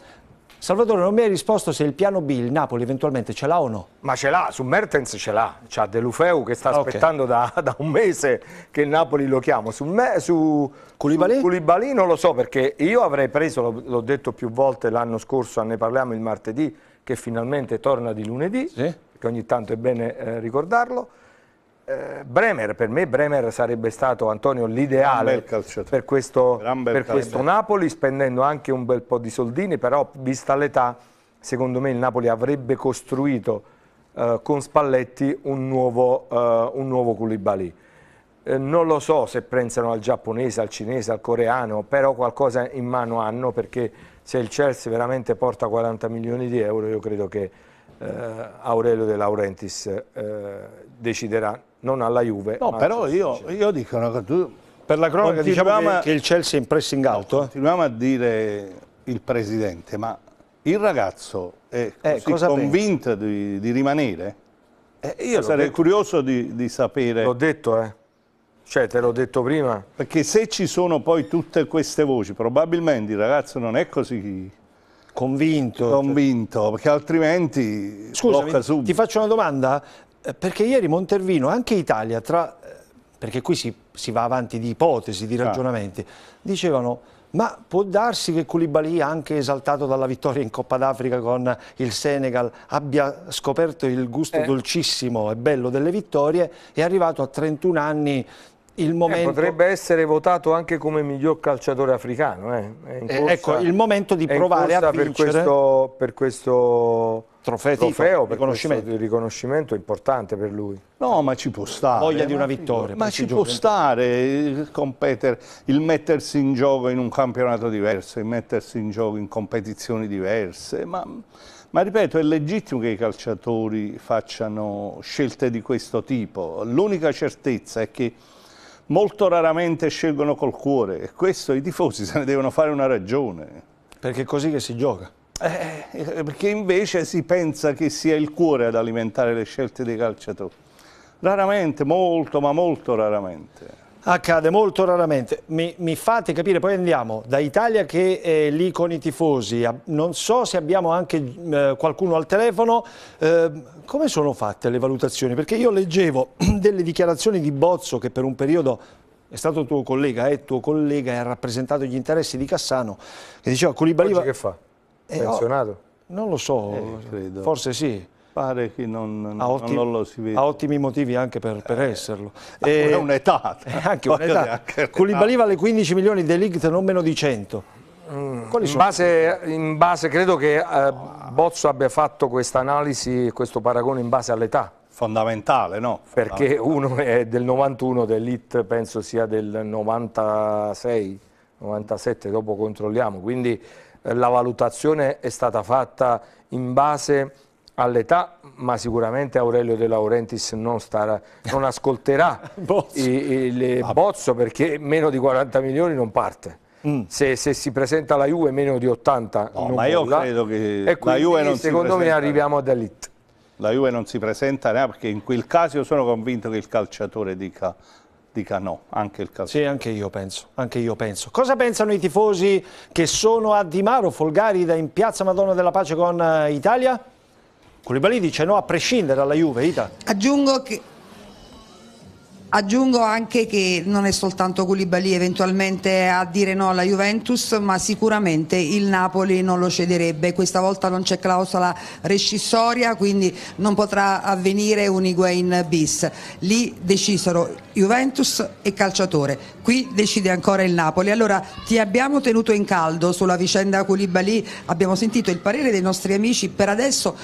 Salvatore non mi hai risposto se il piano B il Napoli eventualmente ce l'ha o no? Ma ce l'ha, su Mertens ce l'ha, c'ha De Lufeu che sta ah, okay. aspettando da, da, un mese che il Napoli lo chiama, su, me, su, Koulibaly? su Koulibaly non lo so perché io avrei preso, l'ho detto più volte l'anno scorso, ne parliamo il martedì, che finalmente torna di lunedì, sì. che ogni tanto è bene eh, ricordarlo, eh, Bremer, per me Bremer sarebbe stato Antonio l'ideale per questo, per questo Napoli, spendendo anche un bel po' di soldini, però vista l'età, secondo me il Napoli avrebbe costruito eh, con Spalletti un nuovo, eh, un nuovo Koulibaly. Eh, non lo so se pensano al giapponese, al cinese, al coreano, però qualcosa in mano hanno perché se il Chelsea veramente porta 40 milioni di euro io credo che eh, Aurelio De Laurentiis eh, deciderà non alla Juve. No, però io, diciamo. io, dico una cosa, tu... Per la cronaca diciamo che, che, il Chelsea è in pressing alto. No, eh? continuiamo a dire il presidente, ma il ragazzo è eh, convinto di, di, rimanere? Eh, io sarei detto. curioso di, di sapere... L'ho detto, eh. Cioè, te l'ho detto prima. Perché se ci sono poi tutte queste voci, probabilmente il ragazzo non è così... Convinto. Convinto, perché altrimenti Scusa, ti faccio una domanda. Eh, perché ieri Montervino, anche Italia, tra, eh, perché qui si, si, va avanti di ipotesi, di ah. ragionamenti, dicevano ma può darsi che Koulibaly, anche esaltato dalla vittoria in Coppa d'Africa con il Senegal, abbia scoperto il gusto eh. dolcissimo e bello delle vittorie, è arrivato a 31 anni il eh, momento... Eh, potrebbe essere votato anche come miglior calciatore africano. Eh. eh ecco, corsa, ecco, il momento di provare a vincere... Per questo, per questo trofeo, trofeo per riconoscimento. Questo riconoscimento importante per lui. No, ma ci può stare. Voglia eh, di una vittoria. Ma ci può stare il competere, il mettersi in gioco in un campionato diverso, il mettersi in gioco in competizioni diverse, ma... Ma ripeto, è legittimo che i calciatori facciano scelte di questo tipo. L'unica certezza è che molto raramente scelgono col cuore e questo i tifosi se ne devono fare una ragione. Perché è così che si gioca. Eh, eh, perché invece si pensa che sia il cuore ad alimentare le scelte dei calciatori. Raramente, molto, ma molto raramente. Accade molto raramente, mi, mi, fate capire, poi andiamo da Italia che è lì con i tifosi, non so se abbiamo anche eh, qualcuno al telefono, eh, come sono fatte le valutazioni? Perché io leggevo delle dichiarazioni di Bozzo che per un periodo è stato tuo collega, è tuo collega e ha rappresentato gli interessi di Cassano, che diceva Colibali... Oggi che fa? Eh, Pensionato? Eh, oh, non lo so, eh, forse sì. Pare che non, ha ottimi, non lo si vede. Ha ottimi motivi anche per, per eh, esserlo. Eh, è un'età. È anche un'età. Colibaliva alle 15 milioni, De non meno di 100. Mm. In, base, in, base, credo che eh, Bozzo abbia fatto questa analisi, questo paragone in base all'età. Fondamentale, no? Fondamentale. Perché uno è del 91, dell'IT penso sia del 96, 97, dopo controlliamo. Quindi eh, la valutazione è stata fatta in base all'età, ma sicuramente Aurelio De Laurentiis non, starà, non ascolterà Bozzo. Bozzo perché meno di 40 milioni non parte mm. se, se, si presenta la Juve meno di 80 no, ma io credo che e la Juve non secondo me arriviamo ad Elite la Juve non si presenta né, perché in quel caso io sono convinto che il calciatore dica dica no, anche il calcio. Sì, anche io, penso, anche io penso. Cosa pensano i tifosi che sono a Di Maro, Folgari, in piazza Madonna della Pace con eh, Italia? Colibali dice no a prescindere dalla Juve, Ita. Aggiungo che Aggiungo anche che non è soltanto Koulibaly eventualmente a dire no alla Juventus, ma sicuramente il Napoli non lo cederebbe. Questa volta non c'è clausola rescissoria, quindi non potrà avvenire un Higuain bis. Lì decisero Juventus e calciatore. Qui decide ancora il Napoli. Allora ti abbiamo tenuto in caldo sulla vicenda Koulibaly, abbiamo sentito il parere dei nostri amici. Per adesso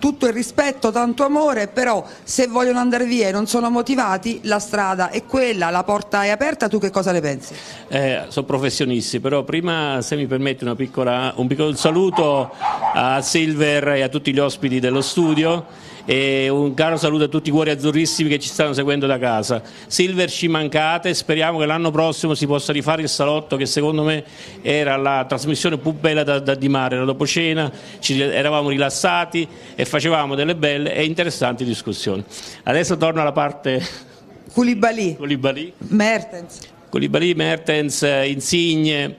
tutto il rispetto, tanto amore, però se vogliono andare via e non sono motivati, la strada è quella, la porta è aperta, tu che cosa ne pensi? Eh, sono professionisti, però prima se mi permetti piccola, un piccolo saluto a Silver e a tutti gli ospiti dello studio e un caro saluto a tutti i cuori azzurrissimi che ci stanno seguendo da casa. Silver ci mancate, speriamo che l'anno prossimo si possa rifare il salotto che secondo me era la trasmissione più bella da, da di mare, era dopo cena, ci, eravamo rilassati e facevamo delle belle e interessanti discussioni. Adesso torno alla parte... Culibali. Culibali. Mertens. Culibali, Mertens, eh, Insigne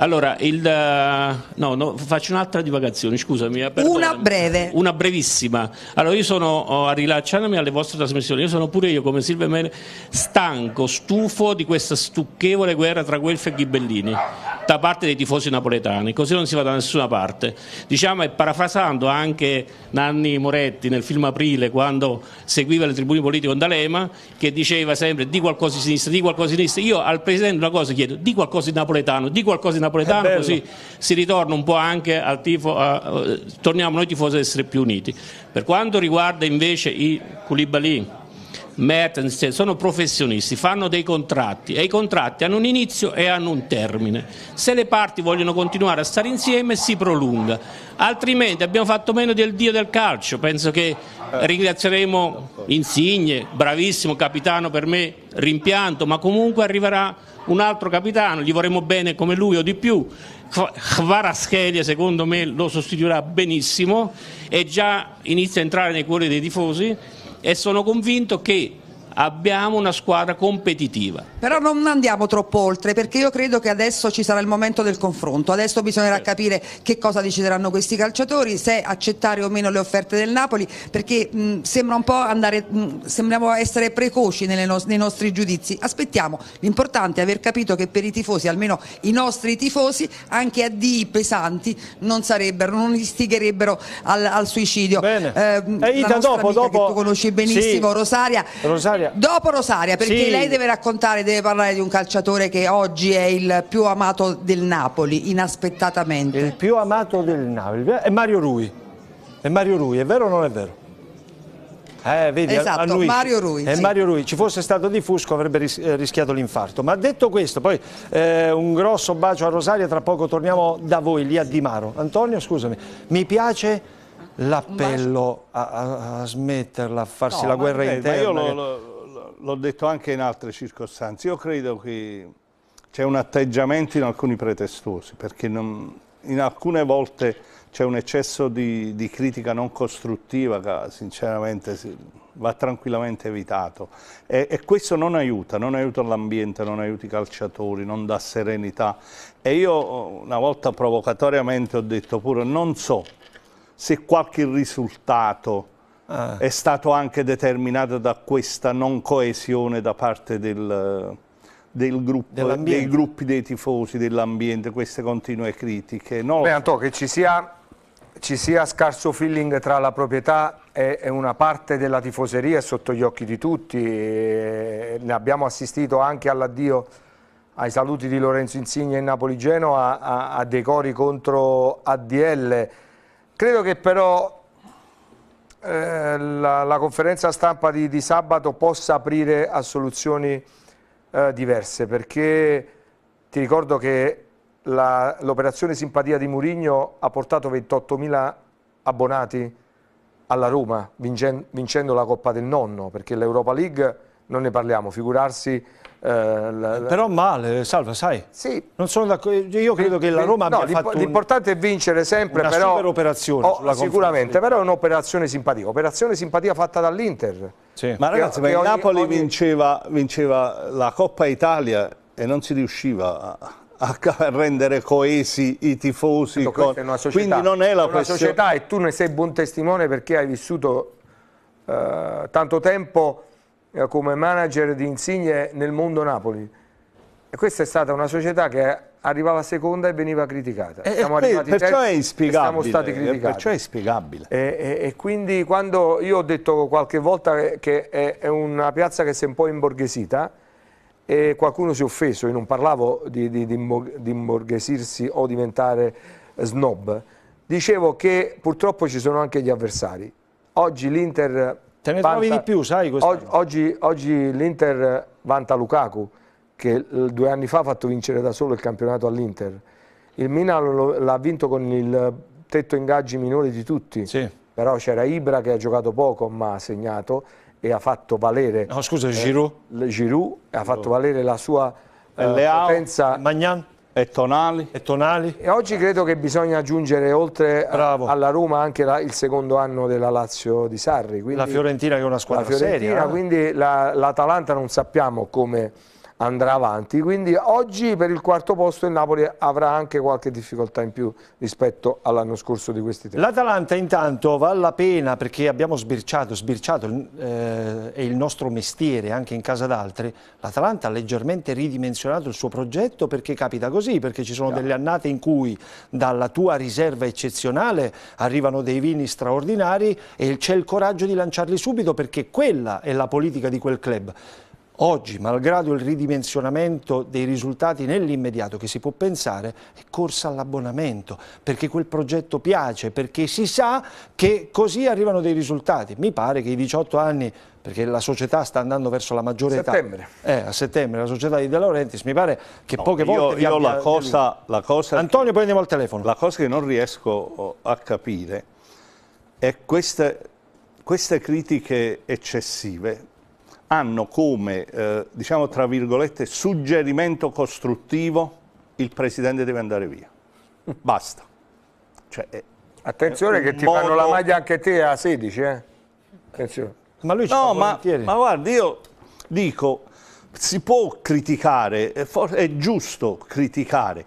allora, il, eh, no, no, faccio un'altra divagazione, scusami. Eh, Perdona, una breve. Una brevissima. Allora, io sono, rilacciandomi alle vostre trasmissioni, io sono pure io, come Silvio Mene, stanco, stufo di questa stucchevole guerra tra Guelfi e Ghibellini da parte dei tifosi napoletani, così non si va da nessuna parte. Diciamo, e parafrasando anche Nanni Moretti nel film Aprile, quando seguiva le tribune politiche con D'Alema, che diceva sempre di qualcosa di sinistra, di qualcosa di sinistra. Io al Presidente una cosa chiedo, di qualcosa di napoletano, di qualcosa di napoletano napoletano, così si ritorna un po' anche al tifo, a, uh, torniamo noi tifosi ad essere più uniti. Per quanto riguarda invece i Koulibaly, Mertens, cioè, sono professionisti, fanno dei contratti e i contratti hanno un inizio e hanno un termine. Se le parti vogliono continuare a stare insieme si prolunga, altrimenti abbiamo fatto meno del dio del calcio, penso che eh. ringrazieremo Insigne, bravissimo capitano per me, rimpianto, ma comunque arriverà un altro capitano, gli vorremmo bene come lui o di più. Kvaratskhelia secondo me lo sostituirà benissimo e già inizia a entrare nei cuori dei tifosi e sono convinto che abbiamo una squadra competitiva. Però non andiamo troppo oltre perché io credo che adesso ci sarà il momento del confronto, adesso bisognerà certo. capire che cosa decideranno questi calciatori, se accettare o meno le offerte del Napoli, perché mh, sembra un po' andare, mh, sembriamo essere precoci no nei nostri giudizi, aspettiamo, l'importante è aver capito che per i tifosi, almeno i nostri tifosi, anche a di pesanti non sarebbero, non istigherebbero al, al suicidio. Bene. Eh, e eh, Ida, dopo, dopo... che tu conosci benissimo, sì. Rosaria, Rosaria Rosaria. Dopo Rosaria, perché sì. lei deve raccontare, deve parlare di un calciatore che oggi è il più amato del Napoli, inaspettatamente. Il più amato del Napoli è Mario Rui. È Mario Rui, è vero o non è vero? Eh, vedi, esatto, a lui, Mario Rui. È sì. Mario Rui. Ci fosse stato di Fusco avrebbe eh, rischiato l'infarto. Ma detto questo, poi eh, un grosso bacio a Rosaria, tra poco torniamo da voi, lì a Di Maro. Antonio, scusami, mi piace l'appello a, a, a, smetterla, a farsi no, la guerra vabbè, interna. Lo, lo l'ho detto anche in altre circostanze, io credo che c'è un atteggiamento in alcuni pretestuosi, perché non, in alcune volte c'è un eccesso di, di, critica non costruttiva che sinceramente va tranquillamente evitato e, e questo non aiuta, non aiuta l'ambiente, non aiuta i calciatori, non dà serenità e io una volta provocatoriamente ho detto pure non so se qualche risultato ah. è stato anche determinato da questa non coesione da parte del, del gruppo, dei gruppi dei tifosi, dell'ambiente, queste continue critiche. No? Beh, Antò, che ci sia, ci sia, scarso feeling tra la proprietà e, e una parte della tifoseria è sotto gli occhi di tutti, e ne abbiamo assistito anche all'addio ai saluti di Lorenzo Insigne in Napoli-Genoa, a, a, a decori contro ADL. Credo che però eh, la, la, conferenza stampa di, di, sabato possa aprire a soluzioni eh, diverse, perché ti ricordo che l'operazione simpatia di Murigno ha portato 28.000 abbonati alla Roma, vincendo la Coppa del Nonno, perché l'Europa League non ne parliamo, figurarsi eh, la, la... Però male, Salva, sai? Sì. Non sono d'accordo. Io credo che la Roma no, abbia fatto L'importante un... è vincere sempre, una però... operazione. Oh, sicuramente, però è un'operazione simpatica. Operazione simpatica fatta dall'Inter. Sì. Ma ragazzi, ma il Napoli ogni... vinceva, vinceva la Coppa Italia e non si riusciva a a rendere coesi i tifosi. Certo, con... società, Quindi non è la è società e tu ne sei buon testimone perché hai vissuto eh, tanto tempo eh, come manager di Insigne nel mondo Napoli. E questa è stata una società che arrivava seconda e veniva criticata. E, siamo e perciò, è siamo stati eh, criticati. perciò è inspiegabile. E, e, e, quindi quando io ho detto qualche volta che è, è, una piazza che si è un po' imborghesita e qualcuno si è offeso, io non parlavo di, di, di, di imborghesirsi o diventare snob, dicevo che purtroppo ci sono anche gli avversari. Oggi l'Inter Te ne vanta, trovi di più, sai? Oggi, oggi, oggi l'Inter vanta Lukaku, che due anni fa ha fatto vincere da solo il campionato all'Inter. Il Milan l'ha vinto con il tetto ingaggi minore di tutti. Sì. Però c'era Ibra che ha giocato poco ma ha segnato e ha fatto valere... No, scusa, eh, Giroud? Giroud ha fatto valere la sua eh, Leao, potenza... Magnan? e tonali. e tonali. E oggi credo che bisogna aggiungere oltre a, alla Roma anche la, il secondo anno della Lazio di Sarri. Quindi, la Fiorentina che è una squadra la Fiorentina, seria. Eh. Quindi l'Atalanta la, non sappiamo come andrà avanti. Quindi oggi per il quarto posto il Napoli avrà anche qualche difficoltà in più rispetto all'anno scorso di questi tempi. L'Atalanta intanto vale la pena perché abbiamo sbirciato, sbirciato eh, è il nostro mestiere anche in casa d'altri. L'Atalanta ha leggermente ridimensionato il suo progetto perché capita così, perché ci sono delle annate in cui dalla tua riserva eccezionale arrivano dei vini straordinari e c'è il coraggio di lanciarli subito perché quella è la politica di quel club. Oggi, malgrado il ridimensionamento dei risultati nell'immediato che si può pensare, è corsa all'abbonamento, perché quel progetto piace, perché si sa che così arrivano dei risultati. Mi pare che i 18 anni perché la società sta andando verso la maggiore settembre. età. Eh, a settembre, la società di De Laurentiis, mi pare che no, poche volte... Io abbia... la cosa, la cosa Antonio, che, poi andiamo al telefono. La cosa che non riesco oh, a capire è queste, queste critiche eccessive hanno come, eh, diciamo tra virgolette, suggerimento costruttivo il Presidente deve andare via. Basta. Cioè, Attenzione che ti modo... fanno la maglia anche te a 16, eh? Attenzione. Ma lui ci no, ma, ma guarda, io dico, si può criticare, è, è giusto criticare,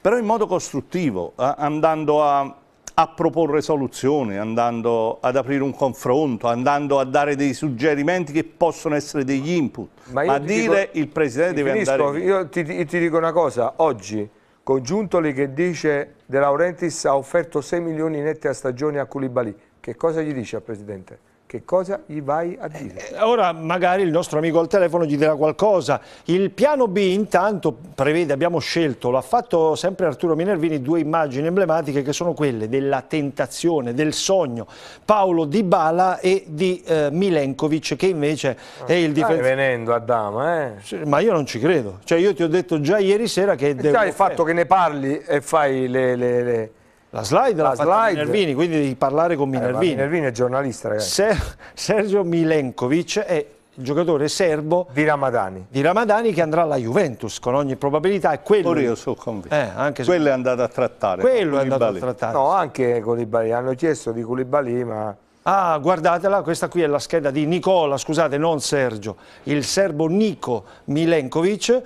però in modo costruttivo, eh, andando a a proporre soluzioni, andando ad aprire un confronto, andando a dare dei suggerimenti che possono essere degli input, ma, ma dire dico, il Presidente deve finisco, andare... Io ti, ti dico una cosa, oggi con Giuntoli che dice De Laurentiis ha offerto 6 milioni netti a stagione a Culibali, che cosa gli dice al Presidente? che cosa gli vai a dire? Eh, ora magari il nostro amico al telefono gli dirà qualcosa. Il piano B intanto prevede, abbiamo scelto, lo ha fatto sempre Arturo Minervini, due immagini emblematiche che sono quelle della tentazione, del sogno, Paolo Di Bala e di eh, Milenkovic che invece ah, è il difensore. Stai venendo a Dama, eh? Sì, ma io non ci credo. Cioè io ti ho detto già ieri sera che... Già il fatto che ne parli e fai le... le, le la slide la, slide. Minervini, quindi devi parlare con eh, Minervini. Eh, Minervini è giornalista, ragazzi. Ser Sergio Milenkovic è il giocatore serbo di Ramadani. di Ramadani che andrà alla Juventus con ogni probabilità e quello Ora io sono convinto eh, anche se... quello è andato a trattare quello è andato a trattare no anche Colibali hanno chiesto di Colibali ma Ah, guardatela, questa qui è la scheda di Nicola, scusate, non Sergio, il serbo Nico Milenkovic,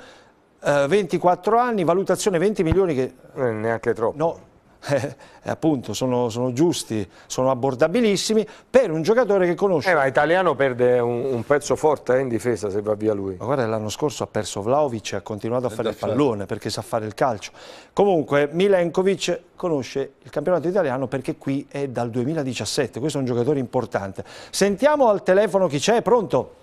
eh, 24 anni, valutazione 20 milioni che... Eh, neanche troppo. No, eh, eh, appunto sono, sono, giusti, sono abbordabilissimi per un giocatore che conosce. Eh, ma Italiano perde un, un pezzo forte eh, in difesa se va via lui. Ma guarda, l'anno scorso ha perso Vlaovic e ha continuato a eh, fare il certo. pallone perché sa fare il calcio. Comunque Milenkovic conosce il campionato italiano perché qui è dal 2017, questo è un giocatore importante. Sentiamo al telefono chi c'è, pronto?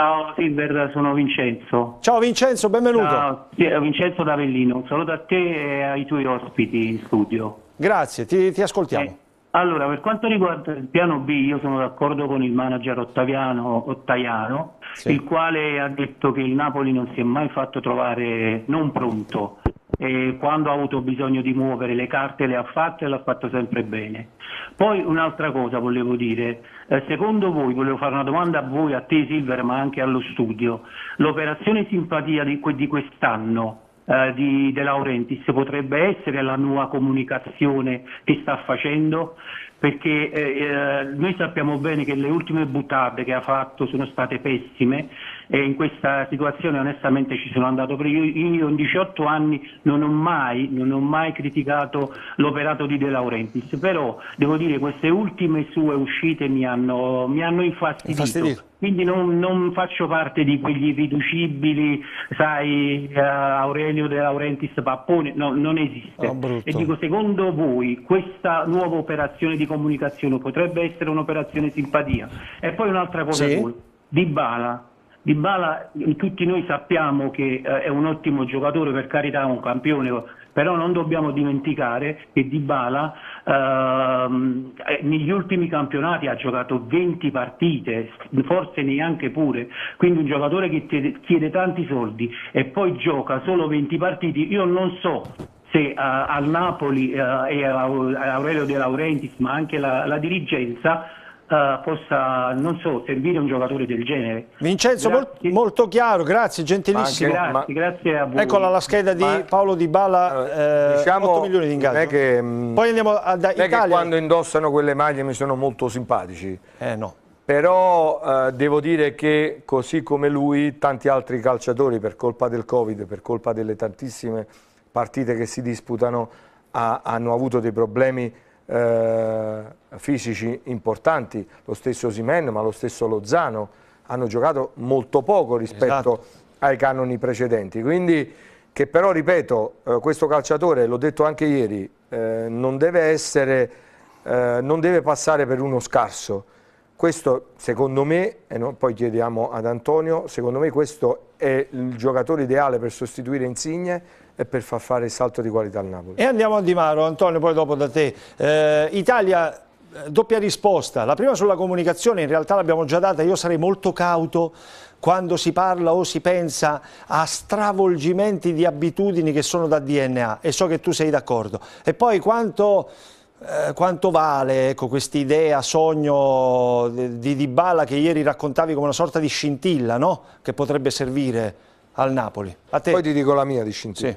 Ciao Silver, sono Vincenzo. Ciao Vincenzo, benvenuto. Ciao, Vincenzo D'Avellino, un saluto a te e ai tuoi ospiti in studio. Grazie, ti, ti ascoltiamo. Eh, allora, per quanto riguarda il piano B, io sono d'accordo con il manager Ottaviano Ottaiano, sì. il quale ha detto che il Napoli non si è mai fatto trovare non pronto. E quando ha avuto bisogno di muovere le carte le ha fatte e l'ha fatto sempre bene. Poi un'altra cosa volevo dire, eh, secondo voi, volevo fare una domanda a voi, a te Silver, ma anche allo studio, l'operazione simpatia di, di quest'anno eh, di De Laurentiis potrebbe essere la nuova comunicazione che sta facendo? Perché eh, eh noi sappiamo bene che le ultime buttate che ha fatto sono state pessime, e in questa situazione onestamente ci sono andato perché io, io in 18 anni non ho mai, non ho mai criticato l'operato di De Laurentiis, però devo dire che queste ultime sue uscite mi hanno, mi hanno infastidito. infastidito quindi non, non, faccio parte di quegli irriducibili, sai, uh, Aurelio De Laurentiis Pappone, no, non esiste. Oh, e dico, secondo voi questa nuova operazione di comunicazione potrebbe essere un'operazione simpatia? E poi un'altra cosa sì. voi, Di Bala di Bala tutti noi sappiamo che eh, è un ottimo giocatore, per carità un campione, però non dobbiamo dimenticare che Di Bala ehm, eh, negli ultimi campionati ha giocato 20 partite, forse neanche pure, quindi un giocatore che chiede tanti soldi e poi gioca solo 20 partite, io non so se eh, al Napoli eh, e a Aurelio De Laurentiis, ma anche la, la dirigenza, uh, possa, non so, servire un giocatore del genere. Vincenzo, molto, molto chiaro, grazie, gentilissimo. Anche, grazie, ma, grazie a voi. Eccola la scheda di ma, Paolo Di Bala, eh, diciamo, 8 milioni di ingaggio. Che, mm, Poi andiamo ad Italia. quando indossano quelle maglie mi sono molto simpatici. Eh no però eh, devo dire che così come lui tanti altri calciatori per colpa del covid, per colpa delle tantissime partite che si disputano ha, hanno avuto dei problemi eh, fisici importanti, lo stesso Simen ma lo stesso Lozano hanno giocato molto poco rispetto esatto. ai canoni precedenti, quindi che però ripeto eh, questo calciatore, l'ho detto anche ieri, eh, non deve essere, eh, non deve passare per uno scarso, questo secondo me, e no, poi chiediamo ad Antonio, secondo me questo è il giocatore ideale per sostituire Insigne e per far fare il salto di qualità al Napoli. E andiamo a Di Maro, Antonio poi dopo da te. Eh, Italia eh, doppia risposta, la prima sulla comunicazione in realtà l'abbiamo già data, io sarei molto cauto quando si parla o si pensa a stravolgimenti di abitudini che sono da DNA e so che tu sei d'accordo. E poi quanto, eh, quanto vale ecco, idea, sogno di Dybala che ieri raccontavi come una sorta di scintilla no? che potrebbe servire al Napoli? Poi ti dico la mia di scintilla. Sì.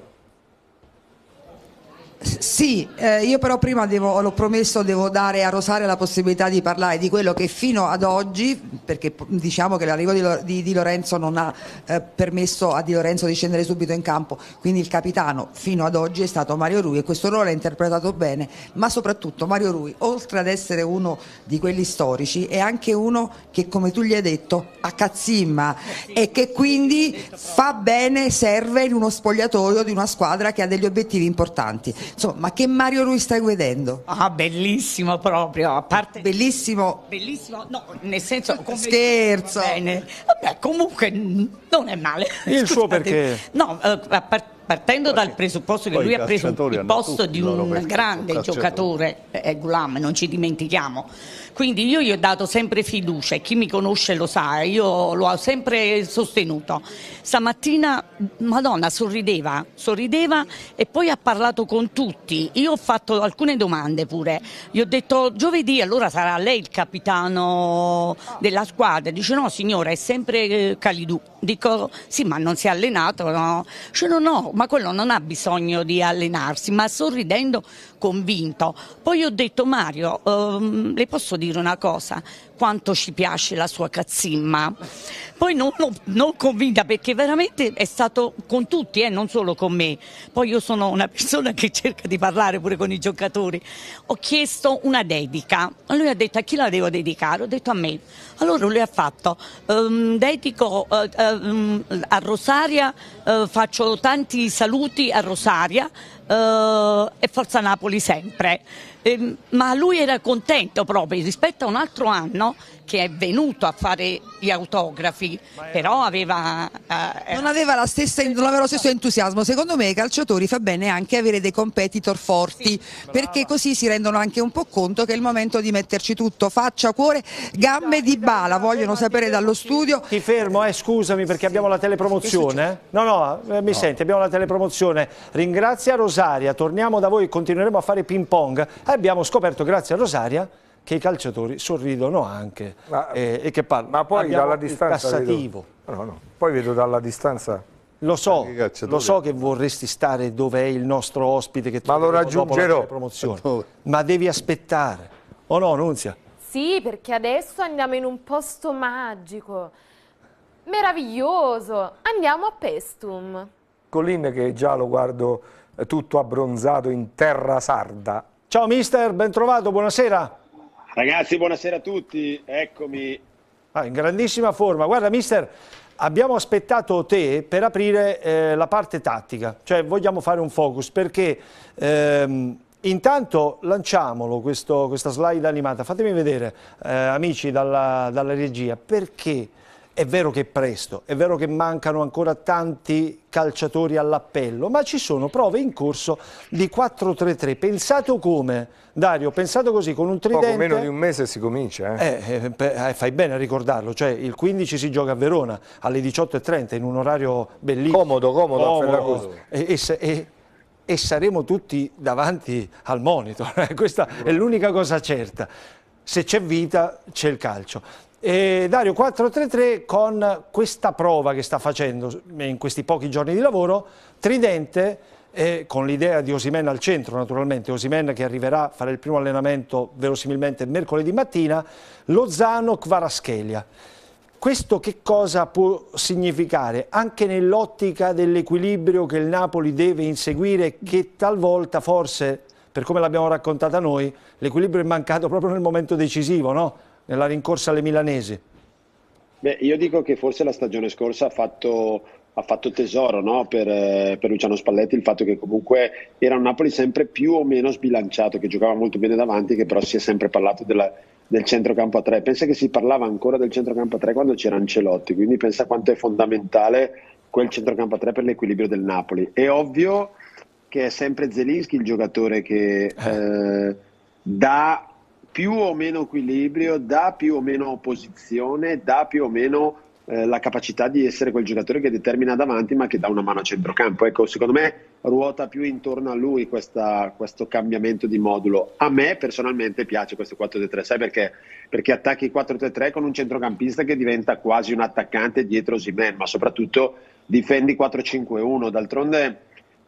Sì, eh, io però prima devo, l'ho promesso, devo dare a Rosaria la possibilità di parlare di quello che fino ad oggi, perché diciamo che l'arrivo di, di, di Lorenzo non ha eh, permesso a Di Lorenzo di scendere subito in campo, quindi il capitano fino ad oggi è stato Mario Rui e questo ruolo l'ha interpretato bene, ma soprattutto Mario Rui, oltre ad essere uno di quelli storici, è anche uno che, come tu gli hai detto, accazzimma e che quindi fa bene, serve in uno spogliatoio di una squadra che ha degli obiettivi importanti insomma che Mario lui stai guidando? Ah bellissimo proprio, a parte... Bellissimo? Bellissimo, no, nel senso... Scherzo! Bene. Vabbè, comunque non è male. Il Scusate. suo perché? No, eh, a parte partendo dal presupposto che Poi lui ha preso il posto di un grande giocatore, eh, eh, Gulam, non ci dimentichiamo. Quindi io gli ho dato sempre fiducia e chi mi conosce lo sa, eh, io lo ho sempre sostenuto. Stamattina Madonna sorrideva, sorrideva e poi ha parlato con tutti. Io ho fatto alcune domande pure. Gli ho detto giovedì allora sarà lei il capitano della squadra. Dice no signora, è sempre eh, Calidù. Dico sì, ma non si è allenato, no? Dice no, no, ma ma quello non ha bisogno di allenarsi, ma sorridendo convinto. Poi ho detto Mario, ehm, le posso dire una cosa? Quanto ci piace la sua cazzimma? Poi non, non, non convinta perché veramente è stato con tutti, eh, non solo con me. Poi io sono una persona che cerca di parlare pure con i giocatori. Ho chiesto una dedica. Lui ha detto a chi la devo dedicare? Ho detto a me. Allora lui ha fatto, ehm, dedico eh, ehm, a Rosaria, eh, faccio tanti saluti a Rosaria eh, e Forza Napoli sempre. Eh, ma lui era contento proprio rispetto a un altro anno che è venuto a fare gli autografi, però aveva... Eh, eh, non, aveva la stessa, non aveva lo stesso entusiasmo. Secondo me ai calciatori fa bene anche avere dei competitor forti, sì, perché così si rendono anche un po' conto che è il momento di metterci tutto, faccia, cuore, gambe di bala, vogliono sapere dallo studio. Ti fermo, eh, scusami perché abbiamo la telepromozione. No, no, eh, mi no. senti, abbiamo la telepromozione. Ringrazia Rosaria, torniamo da voi, continueremo a fare ping pong. Abbiamo scoperto, grazie a Rosaria, che i calciatori sorridono anche ma, eh, e che parlano. Ma poi Abbiamo dalla distanza vedo, no, no, poi vedo dalla distanza lo so, lo so che vorresti stare dove è il nostro ospite che ti lo raggiungerò. la promozione, ma devi aspettare. O oh no, Nunzia? Sì, perché adesso andiamo in un posto magico, meraviglioso. Andiamo a Pestum. Colin che già lo guardo eh, tutto abbronzato in terra sarda. Ciao mister, ben trovato, buonasera. Ragazzi, buonasera a tutti, eccomi. Ah, in grandissima forma. Guarda, mister, abbiamo aspettato te per aprire eh, la parte tattica, cioè vogliamo fare un focus perché ehm, intanto lanciamolo questo, questa slide animata, fatemi vedere eh, amici dalla, dalla regia, perché è vero che è presto, è vero che mancano ancora tanti calciatori all'appello, ma ci sono prove in corso di 4-3-3. Pensato come, Dario, pensato così, con un tridente... Poco meno di un mese si comincia. Eh? Eh, eh, eh fai bene a ricordarlo, cioè il 15 si gioca a Verona alle 18.30 in un orario bellissimo. Comodo, comodo, comodo. E, e, e, e saremo tutti davanti al monitor, eh, questa è l'unica cosa certa se c'è vita c'è il calcio. E Dario 433 con questa prova che sta facendo in questi pochi giorni di lavoro, Tridente eh, con l'idea di Osimen al centro naturalmente, Osimen che arriverà a fare il primo allenamento verosimilmente mercoledì mattina, Lozano-Kvaraschelia. Questo che cosa può significare? Anche nell'ottica dell'equilibrio che il Napoli deve inseguire, che talvolta forse, per come l'abbiamo raccontata noi, l'equilibrio è mancato proprio nel momento decisivo, no? nella rincorsa alle milanesi? Beh, io dico che forse la stagione scorsa ha fatto ha fatto tesoro no? per, eh, per, Luciano Spalletti il fatto che comunque era un Napoli sempre più o meno sbilanciato, che giocava molto bene davanti, che però si è sempre parlato della, del centrocampo a tre. Pensa che si parlava ancora del centrocampo a tre quando c'era Ancelotti, quindi pensa quanto è fondamentale quel centrocampo a tre per l'equilibrio del Napoli. È ovvio che è sempre Zelinski il giocatore che eh, eh dà più o meno equilibrio, dà più o meno opposizione, dà più o meno eh, la capacità di essere quel giocatore che determina davanti ma che dà una mano a centrocampo. Ecco, secondo me ruota più intorno a lui questa, questo cambiamento di modulo. A me personalmente piace questo 4-3-3, perché? Perché attacchi 4-3-3 con un centrocampista che diventa quasi un attaccante dietro Simen, ma soprattutto difendi 4-5-1. D'altronde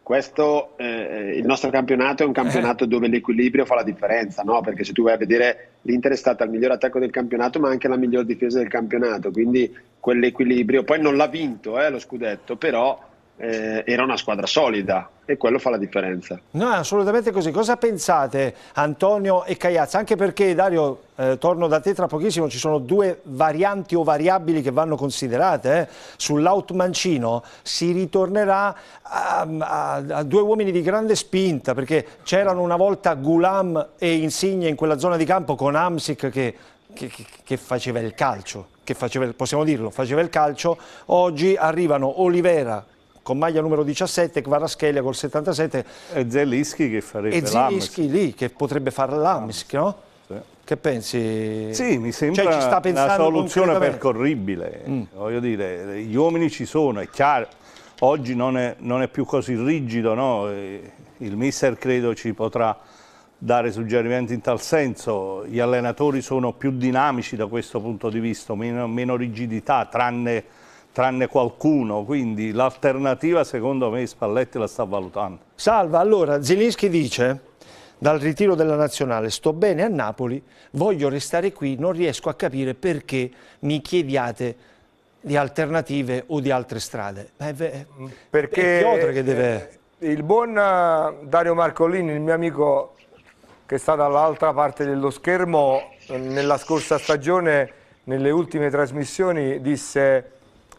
questo, eh, eh, il nostro campionato è un campionato eh. dove l'equilibrio fa la differenza, no? perché se tu vai a vedere l'Inter è stata il miglior attacco del campionato ma anche la miglior difesa del campionato, quindi quell'equilibrio, poi non l'ha vinto eh, lo scudetto, però eh, era una squadra solida e quello fa la differenza. No, assolutamente così. Cosa pensate Antonio e Cagliazza? Anche perché Dario, eh, torno da te tra pochissimo, ci sono due varianti o variabili che vanno considerate. Eh. mancino si ritornerà a, a, a, due uomini di grande spinta perché c'erano una volta Gulam e Insigne in quella zona di campo con Amsic che, che, che faceva il calcio. Che faceva, possiamo dirlo, faceva il calcio, oggi arrivano Olivera, con maglia numero 17, Kvaraschelia col 77. E Zelischi che farebbe e Zelischi lì che potrebbe fare l'Amisk, no? Che pensi? Sì, mi cioè, sembra cioè, una soluzione percorribile. Mm. Voglio dire, gli uomini ci sono, è chiaro. Oggi non è, non è più così rigido, no? Il mister credo ci potrà dare suggerimenti in tal senso. Gli allenatori sono più dinamici da questo punto di vista, meno, meno rigidità, tranne tranne qualcuno, quindi l'alternativa secondo me Spalletti la sta valutando. Salva, allora Zilinski dice dal ritiro della nazionale sto bene a Napoli, voglio restare qui, non riesco a capire perché mi chiediate di alternative o di altre strade. Ma perché è che deve... Eh, il buon eh, Dario Marcolini, il mio amico che sta dall'altra parte dello schermo, eh, nella scorsa stagione, nelle ultime trasmissioni, disse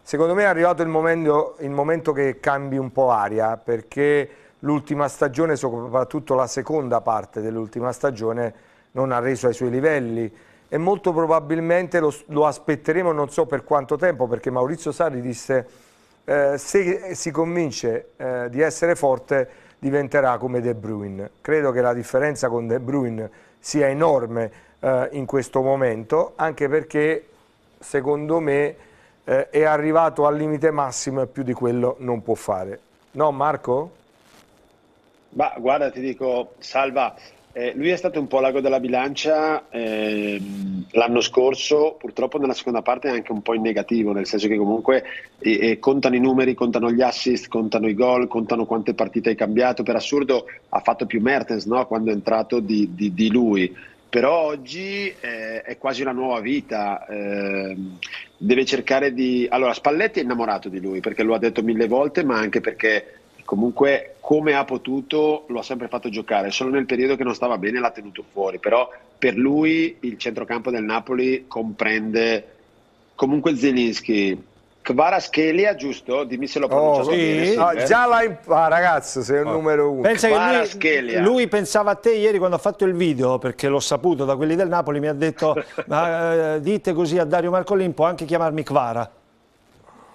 Secondo me è arrivato il momento, il momento che cambi un po' aria, perché l'ultima stagione, soprattutto la seconda parte dell'ultima stagione, non ha reso ai suoi livelli e molto probabilmente lo, lo aspetteremo non so per quanto tempo, perché Maurizio Sarri disse eh, se si convince eh, di essere forte diventerà come De Bruyne. Credo che la differenza con De Bruyne sia enorme eh, in questo momento, anche perché secondo me eh, è arrivato al limite massimo e più di quello non può fare. No Marco? Ma guarda, ti dico, salva, eh, lui è stato un po' l'ago della bilancia ehm, l'anno scorso, purtroppo nella seconda parte è anche un po' in negativo, nel senso che comunque eh, eh, contano i numeri, contano gli assist, contano i gol, contano quante partite hai cambiato. Per assurdo ha fatto più Mertens no? quando è entrato di, di, di lui però oggi eh, è quasi una nuova vita. Eh, deve cercare di. Allora, Spalletti è innamorato di lui perché lo ha detto mille volte, ma anche perché comunque come ha potuto lo ha sempre fatto giocare. Solo nel periodo che non stava bene l'ha tenuto fuori. Però per lui il centrocampo del Napoli comprende comunque Zelinski, Kvaraskelia, giusto? Dimmi se l'ho pronunciato oh, sì. bene. Sì, no, Già la impara, ah, ragazzo, sei il oh. numero uno. Pensa che lui, lui, pensava a te ieri quando ha fatto il video, perché l'ho saputo da quelli del Napoli, mi ha detto ma eh, dite così a Dario Marcolin, può anche chiamarmi Kvara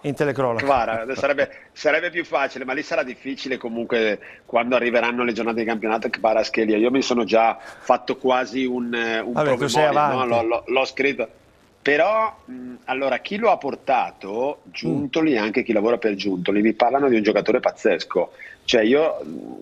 in telecronaca. Kvara, eh, sarebbe, sarebbe, più facile, ma lì sarà difficile comunque quando arriveranno le giornate di campionato che Paraschelia. Io mi sono già fatto quasi un, eh, un Vabbè, promemoria, no? l'ho, scritto. Però, allora, chi lo ha portato, mm. Giuntoli, e anche chi lavora per Giuntoli, mi parlano di un giocatore pazzesco. Cioè, io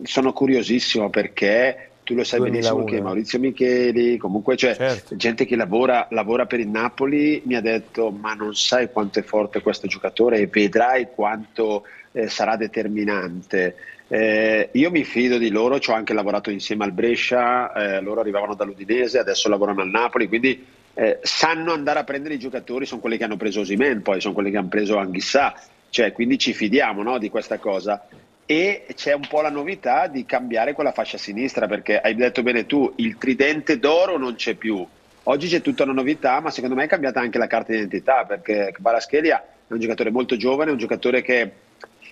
sono curiosissimo perché tu lo sai 2001. benissimo che Maurizio Micheli, comunque cioè, certo. gente che lavora, lavora, per il Napoli, mi ha detto ma non sai quanto è forte questo giocatore e vedrai quanto eh, sarà determinante. Eh, io mi fido di loro, ci ho anche lavorato insieme al Brescia, eh, loro arrivavano dall'Udinese, adesso lavorano al Napoli, quindi eh, sanno andare a prendere i giocatori, sono quelli che hanno preso Osimen, poi sono quelli che hanno preso Anghissà, cioè, quindi ci fidiamo no, di questa cosa. E c'è un po' la novità di cambiare quella fascia sinistra, perché hai detto bene tu, il tridente d'oro non c'è più. Oggi c'è tutta una novità, ma secondo me è cambiata anche la carta d'identità, perché Baraschelia è un giocatore molto giovane, un giocatore che...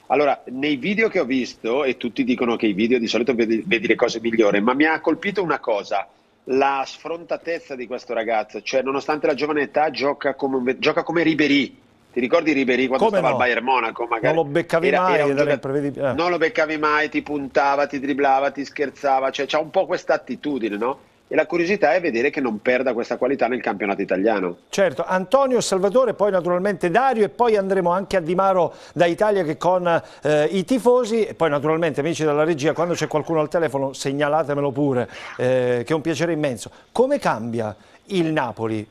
Allora, nei video che ho visto, e tutti dicono che i video di solito vedi, vedi le cose migliori, ma mi ha colpito una cosa, la sfrontatezza di questo ragazzo, cioè nonostante la giovane età gioca come, gioca come Ribery. Ti ricordi Ribery quando come stava no? al Bayern Monaco? Magari. Non lo beccavi era, mai, era giocatore... eh. non lo beccavi mai, ti puntava, ti driblava, ti scherzava, cioè c'ha un po' questa attitudine, no? e la curiosità è vedere che non perda questa qualità nel campionato italiano. Certo, Antonio Salvatore, poi naturalmente Dario e poi andremo anche a Di Maro da Italia che con eh, i tifosi e poi naturalmente amici della regia quando c'è qualcuno al telefono segnalatemelo pure eh, che è un piacere immenso. Come cambia il Napoli?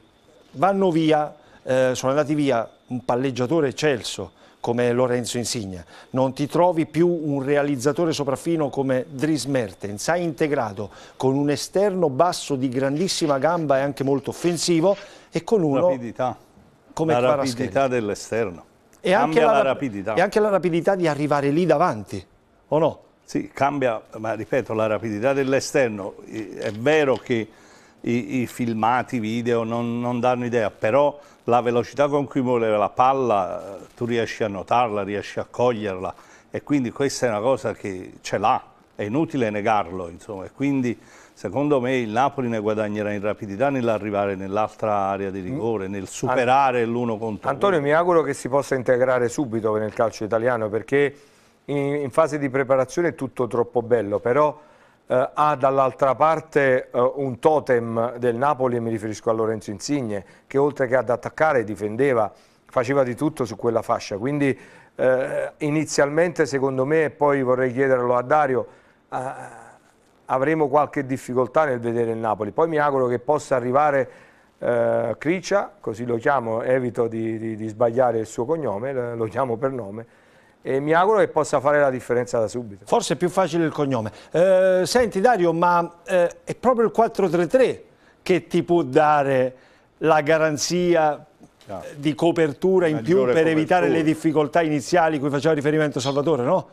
Vanno via, eh, sono andati via un palleggiatore Celso, come Lorenzo Insigna. Non ti trovi più un realizzatore sopraffino come Dries Mertens. Hai integrato con un esterno basso di grandissima gamba e anche molto offensivo e con uno... Rapidità. Come la rapidità dell'esterno. E, anche la, rapidità. e anche la rapidità di arrivare lì davanti, o no? Sì, cambia, ma ripeto, la rapidità dell'esterno. Eh, è vero che i, i filmati, i video non, non, danno idea, però la velocità con cui muove la palla eh, tu riesci a notarla, riesci a coglierla e quindi questa è una cosa che ce l'ha, è inutile negarlo insomma e quindi secondo me il Napoli ne guadagnerà in rapidità nell'arrivare nell'altra area di rigore, nel superare l'uno contro l'uno. Antonio mi auguro che si possa integrare subito nel calcio italiano perché in, in fase di preparazione è tutto troppo bello però eh, ha dall'altra parte eh, un totem del Napoli, mi riferisco a Lorenzo Insigne, che oltre che ad attaccare difendeva, faceva di tutto su quella fascia. Quindi eh, inizialmente secondo me, e poi vorrei chiederlo a Dario, eh, avremo qualche difficoltà nel vedere il Napoli. Poi mi auguro che possa arrivare eh, Cricia, così lo chiamo, evito di, di, di sbagliare il suo cognome, lo chiamo per nome, e mi auguro che possa fare la differenza da subito. Forse è più facile il cognome. Eh, senti Dario, ma eh, è proprio il 4-3-3 che ti può dare la garanzia no. Eh, di copertura in più per copertura. evitare le difficoltà iniziali cui faceva riferimento Salvatore, no?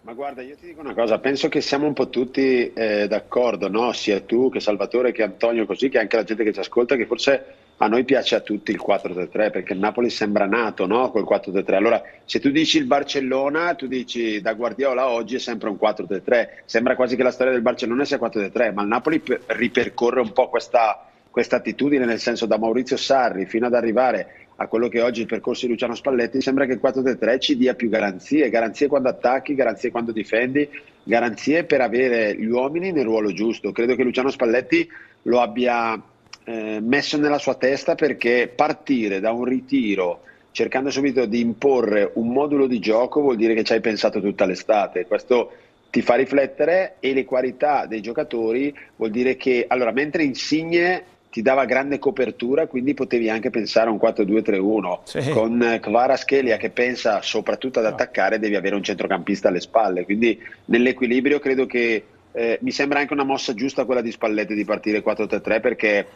Ma guarda, io ti dico una cosa, penso che siamo un po' tutti eh, d'accordo, no? sia tu che Salvatore che Antonio, così che anche la gente che ci ascolta, che forse a noi piace a tutti il 4-3-3 perché il Napoli sembra nato no? col 4-3-3. Allora, se tu dici il Barcellona, tu dici da Guardiola oggi è sempre un 4-3-3. Sembra quasi che la storia del Barcellona sia 4 3 ma il Napoli ripercorre un po' questa, questa attitudine, nel senso da Maurizio Sarri fino ad arrivare a quello che oggi è il percorso di Luciano Spalletti, sembra che il 4-3-3 ci dia più garanzie, garanzie quando attacchi, garanzie quando difendi, garanzie per avere gli uomini nel ruolo giusto. Credo che Luciano Spalletti lo abbia eh, messo nella sua testa perché partire da un ritiro cercando subito di imporre un modulo di gioco vuol dire che ci hai pensato tutta l'estate. Questo ti fa riflettere e le qualità dei giocatori vuol dire che allora mentre Insigne ti dava grande copertura, quindi potevi anche pensare a un 4-2-3-1 sì. con Kvara Schelia che pensa soprattutto ad attaccare, devi avere un centrocampista alle spalle, quindi nell'equilibrio credo che eh, mi sembra anche una mossa giusta quella di Spalletti di partire 4-3-3 perché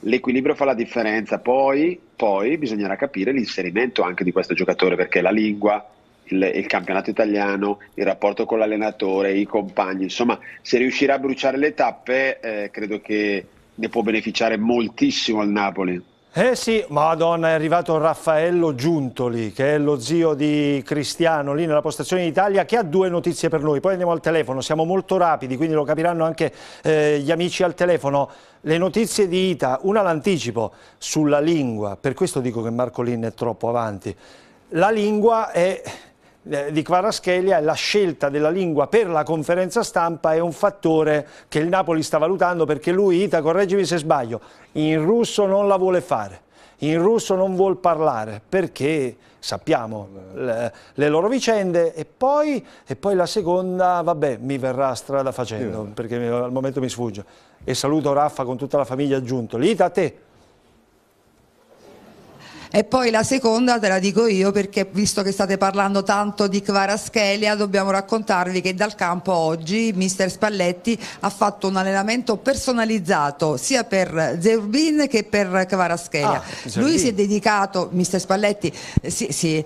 l'equilibrio fa la differenza. Poi, poi, bisognerà capire l'inserimento anche di questo giocatore perché la lingua, il, il, campionato italiano, il rapporto con l'allenatore, i compagni, insomma, se riuscirà a bruciare le tappe, eh, credo che ne può beneficiare moltissimo il Napoli. Eh sì, madonna, è arrivato Raffaello Giuntoli, che è lo zio di Cristiano, lì nella postazione d'Italia, che ha due notizie per noi. Poi andiamo al telefono, siamo molto rapidi, quindi lo capiranno anche eh, gli amici al telefono. Le notizie di Ita, una l'anticipo, sulla lingua, per questo dico che Marcolin è troppo avanti. La lingua è eh, di Quaraschelia, la scelta della lingua per la conferenza stampa è un fattore che il Napoli sta valutando perché lui, Ita, correggimi se sbaglio, in russo non la vuole fare, in russo non vuol parlare perché sappiamo le, le loro vicende e poi, e poi, la seconda, vabbè, mi verrà strada facendo perché al momento mi sfugge. E saluto Raffa con tutta la famiglia aggiunto. Lita a te. E poi la seconda te la dico io perché visto che state parlando tanto di Kvaraschelia dobbiamo raccontarvi che dal campo oggi mister Spalletti ha fatto un allenamento personalizzato sia per Zerbin che per Kvaraschelia. Ah, Lui si è dedicato, mister Spalletti, eh, sì, sì,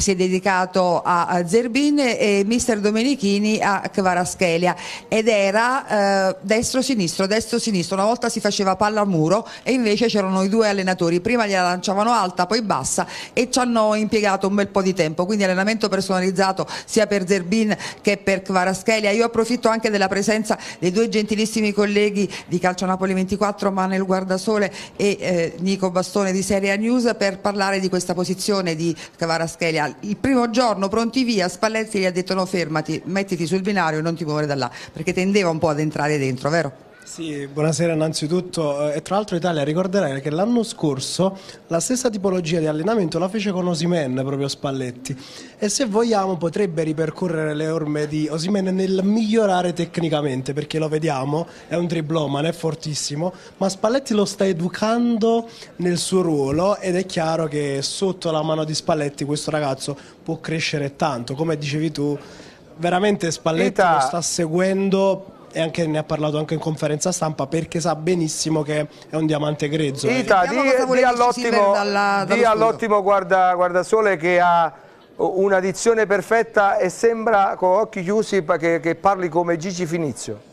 si è dedicato a Zerbin e mister Domenichini a Kvaraschelia ed era eh, destro-sinistro, destro-sinistro, una volta si faceva palla a muro e invece c'erano i due allenatori, prima gliela lanciavano alta poi bassa e ci hanno impiegato un bel po' di tempo, quindi allenamento personalizzato sia per Zerbin che per Kvaraschelia, io approfitto anche della presenza dei due gentilissimi colleghi di Calcio Napoli 24, Manuel Guardasole e eh, Nico Bastone di Serie A News per parlare di questa posizione di Kvaraschelia il primo giorno pronti via, Spalletti gli ha detto no fermati, mettiti sul binario e non ti muovere da là, perché tendeva un po' ad entrare dentro, vero? Sì, buonasera innanzitutto eh, e tra l'altro Italia ricorderai che l'anno scorso la stessa tipologia di allenamento la fece con Osimen proprio Spalletti e se vogliamo potrebbe ripercorrere le orme di Osimen nel migliorare tecnicamente perché lo vediamo, è un triplomane, è fortissimo, ma Spalletti lo sta educando nel suo ruolo ed è chiaro che sotto la mano di Spalletti questo ragazzo può crescere tanto, come dicevi tu, veramente Spalletti Eta... lo sta seguendo e anche, ne ha parlato anche in conferenza stampa perché sa benissimo che è un diamante grezzo. Ita, eh. di, di all'ottimo all guarda, guardasole che ha una dizione perfetta e sembra con occhi chiusi che, che parli come Gigi Finizio.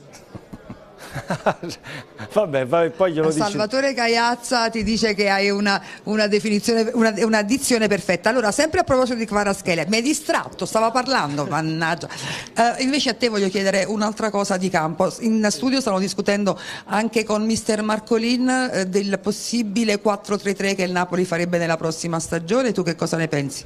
Vabbè, poi glielo dico. Salvatore Caiazza ti dice che hai una, una definizione, una, una, dizione perfetta. Allora, sempre a proposito di Quaraschele, mi hai distratto, stava parlando, mannaggia. Uh, invece a te voglio chiedere un'altra cosa di campo. In studio stanno discutendo anche con mister Marcolin uh, del possibile 4-3-3 che il Napoli farebbe nella prossima stagione. Tu che cosa ne pensi?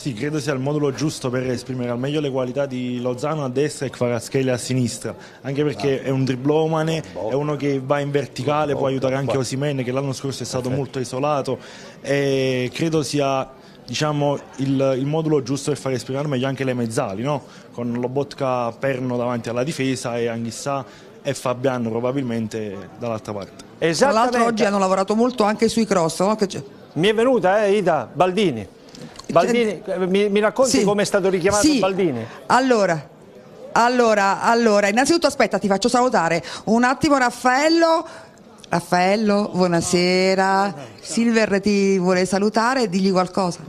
Sì, credo sia il modulo giusto per esprimere al meglio le qualità di Lozano a destra e Kvaraschelli a sinistra, anche perché esatto. è un driblomane, boh. è uno che va in verticale, boh, può aiutare anche Osimen che l'anno scorso è stato molto isolato e credo sia diciamo, il, il, modulo giusto per far esprimere meglio anche le mezzali, no? con Lobotka perno davanti alla difesa e Anghissà e Fabiano probabilmente dall'altra parte. Tra l'altro oggi hanno lavorato molto anche sui cross. No? Mi è venuta eh, Ida Baldini. Baldini, mi, mi racconti sì. come è stato richiamato sì. Baldini? Allora... Allora, allora, innanzitutto aspetta, ti faccio salutare un attimo Raffaello, Raffaello, buonasera. Silver ti vuole salutare digli qualcosa.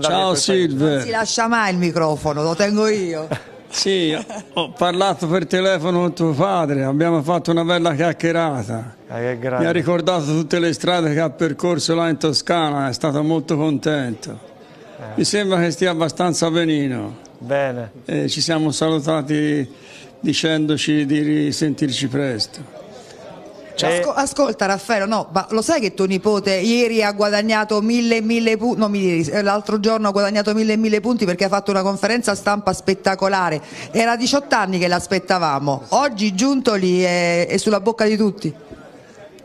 Ciao Silver. Non si lascia mai il microfono, lo tengo io. Sì, ho parlato per telefono con tuo padre, abbiamo fatto una bella chiacchierata. Eh, Mi ha ricordato tutte le strade che ha percorso là in Toscana, è stato molto contento. Eh. Mi sembra che stia abbastanza benino. Bene. Eh, ci siamo salutati dicendoci di risentirci presto. Cioè, eh. asco, ascolta Raffaello, no, ma lo sai che tuo nipote ieri ha guadagnato mille e mille punti, no, eh, l'altro giorno ha guadagnato mille e mille punti perché ha fatto una conferenza stampa spettacolare. Era 18 anni che l'aspettavamo, oggi giunto lì è, è sulla bocca di tutti.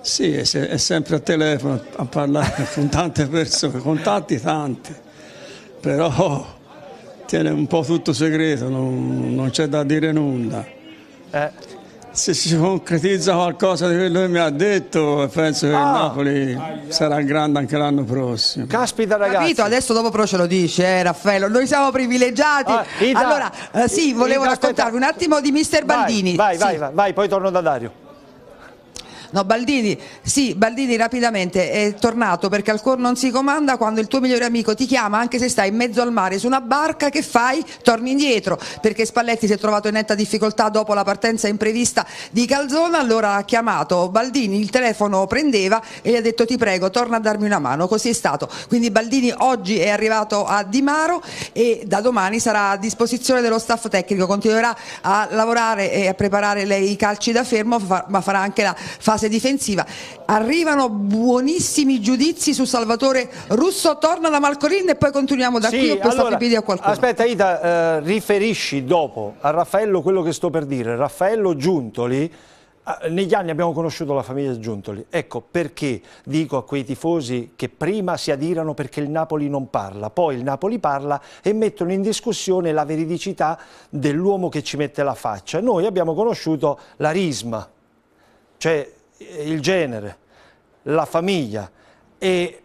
Sì, è, se, è sempre a telefono a parlare con tante persone, con tanti tanti, però tiene un po' tutto segreto, non, non c'è da dire nulla. Eh se si concretizza qualcosa di quello che lui mi ha detto, penso che ah. il Napoli sarà grande anche l'anno prossimo. Caspita, ragazzi. Capito? Adesso dopo però ce lo dice, eh, Raffaello. Noi siamo privilegiati. Ah, Ida, allora, eh, sì, volevo Ida, raccontarvi aspetta. un attimo di mister Baldini. Vai, vai, sì. vai, vai, poi torno da Dario. No, Baldini, sì, Baldini rapidamente è tornato perché al cor non si comanda quando il tuo migliore amico ti chiama anche se stai in mezzo al mare su una barca che fai? Torni indietro perché Spalletti si è trovato in netta difficoltà dopo la partenza imprevista di Calzona, allora ha chiamato Baldini, il telefono prendeva e gli ha detto ti prego torna a darmi una mano, così è stato. Quindi Baldini oggi è arrivato a Di Maro e da domani sarà a disposizione dello staff tecnico, continuerà a lavorare e a preparare i calci da fermo ma farà anche la fase fase difensiva. Arrivano buonissimi giudizi su Salvatore Russo, torna la Malcorin e poi continuiamo da sì, qui o questa allora, a qualcuno. Aspetta Ita, eh, riferisci dopo a Raffaello quello che sto per dire. Raffaello Giuntoli eh, negli anni abbiamo conosciuto la famiglia Giuntoli, ecco perché dico a quei tifosi che prima si adirano perché il Napoli non parla, poi il Napoli parla e mettono in discussione la veridicità dell'uomo che ci mette la faccia. Noi abbiamo conosciuto la risma, cioè il genere, la famiglia e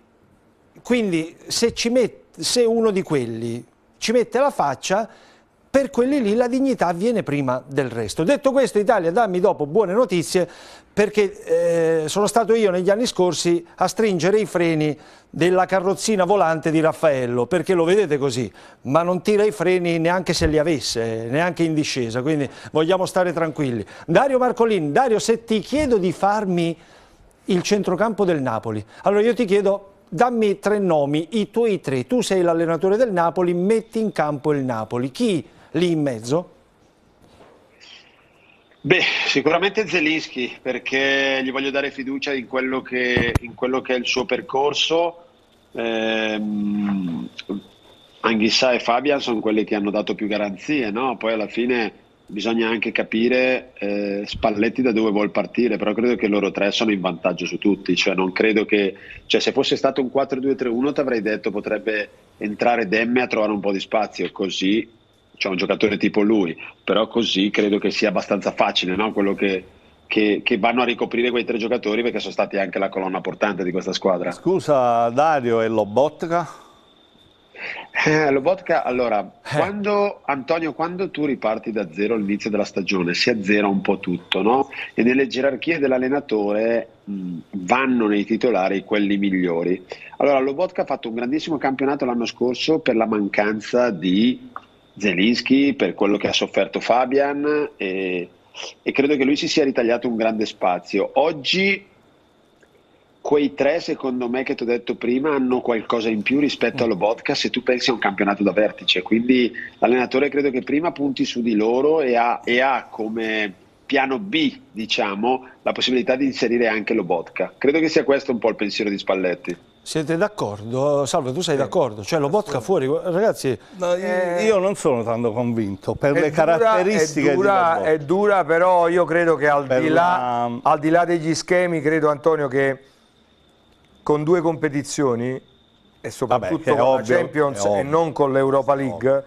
quindi se, mette, se uno di quelli ci mette la faccia per quelli lì la dignità viene prima del resto. Detto questo Italia dammi dopo buone notizie perché eh, sono stato io negli anni scorsi a stringere i freni della carrozzina volante di Raffaello, perché lo vedete così, ma non tira i freni neanche se li avesse, neanche in discesa, quindi vogliamo stare tranquilli. Dario Marcolin, Dario se ti chiedo di farmi il centrocampo del Napoli, allora io ti chiedo dammi tre nomi, i tuoi tre, tu sei l'allenatore del Napoli, metti in campo il Napoli, chi lì in mezzo? Beh, sicuramente Zelinski, perché gli voglio dare fiducia in quello che, in quello che è il suo percorso. Eh, Anghissà e Fabian sono quelli che hanno dato più garanzie, no? poi alla fine bisogna anche capire eh, Spalletti da dove vuol partire, però credo che loro tre sono in vantaggio su tutti, cioè non credo che cioè, se fosse stato un 4-2-3-1 ti avrei detto potrebbe entrare Demme a trovare un po' di spazio, così c'è un giocatore tipo lui, però così credo che sia abbastanza facile no? quello che, che, che, vanno a ricoprire quei tre giocatori perché sono stati anche la colonna portante di questa squadra. Scusa Dario, e Lobotka? Eh, Lobotka, allora, eh. quando, Antonio, quando tu riparti da zero all'inizio della stagione si azzera un po' tutto, no? E nelle gerarchie dell'allenatore mh, vanno nei titolari quelli migliori. Allora, Lobotka ha fatto un grandissimo campionato l'anno scorso per la mancanza di Zelinski, per quello che ha sofferto Fabian e, e credo che lui si sia ritagliato un grande spazio. Oggi quei tre, secondo me, che ti ho detto prima, hanno qualcosa in più rispetto mm. allo vodka se tu pensi a un campionato da vertice. Quindi l'allenatore credo che prima punti su di loro e ha, e ha come piano B, diciamo, la possibilità di inserire anche lo vodka. Credo che sia questo un po' il pensiero di Spalletti. Siete d'accordo? Salve, tu sei sì. d'accordo? Cioè lo bocca fuori, ragazzi... No, eh... io non sono tanto convinto, per le dura, caratteristiche è dura, è dura, però io credo che al di, là, la... al di là degli schemi, credo Antonio che con due competizioni e soprattutto Vabbè, con ovvio, la Champions e non con l'Europa League...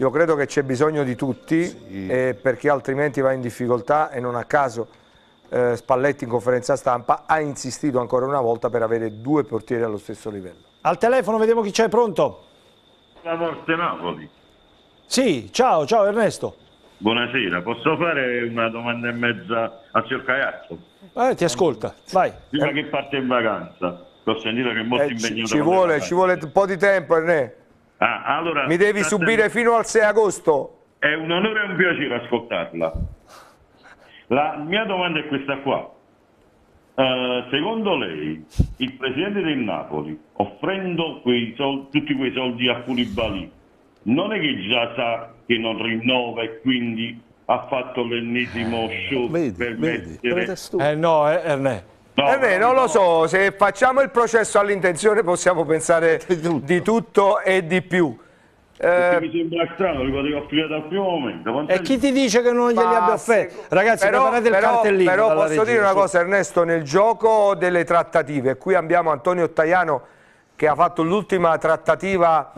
Io credo che c'è bisogno di tutti sì. eh, perché altrimenti va in difficoltà e non a caso eh, Spalletti in conferenza stampa ha insistito ancora una volta per avere due portieri allo stesso livello. Al telefono vediamo chi c'è, pronto? La Morte Napoli. Sì, ciao, ciao Ernesto. Buonasera, posso fare una domanda e mezza a Sir Caiazzo? Eh, ti ascolta, vai. Prima eh. che parte in vacanza, ho sentito che è molto eh, impegnato. Ci vuole, ci vuole un po' di tempo, Ernè. Ah, allora, Mi devi subire fino al 6 agosto. È un onore e un piacere ascoltarla. La mia domanda è questa qua. Uh, secondo lei il presidente del Napoli, offrendo quei soldi, tutti quei soldi a Fulibali non è che già sa che non rinnova e quindi ha fatto l'ennesimo eh, show vedi, per vedi. mettere... Eh no, eh, Ernè. No, è vero, non lo so, se facciamo il processo all'intenzione possiamo pensare di tutto e di più. Eh, mi sembra strano, li potevo offrire dal primo momento. Quanti e chi ti dice che non glieli abbia offerti? Ragazzi, però, preparate il però, cartellino. Però posso regina, dire una cosa, Ernesto, nel gioco delle trattative, qui abbiamo Antonio Ottaiano che ha fatto l'ultima trattativa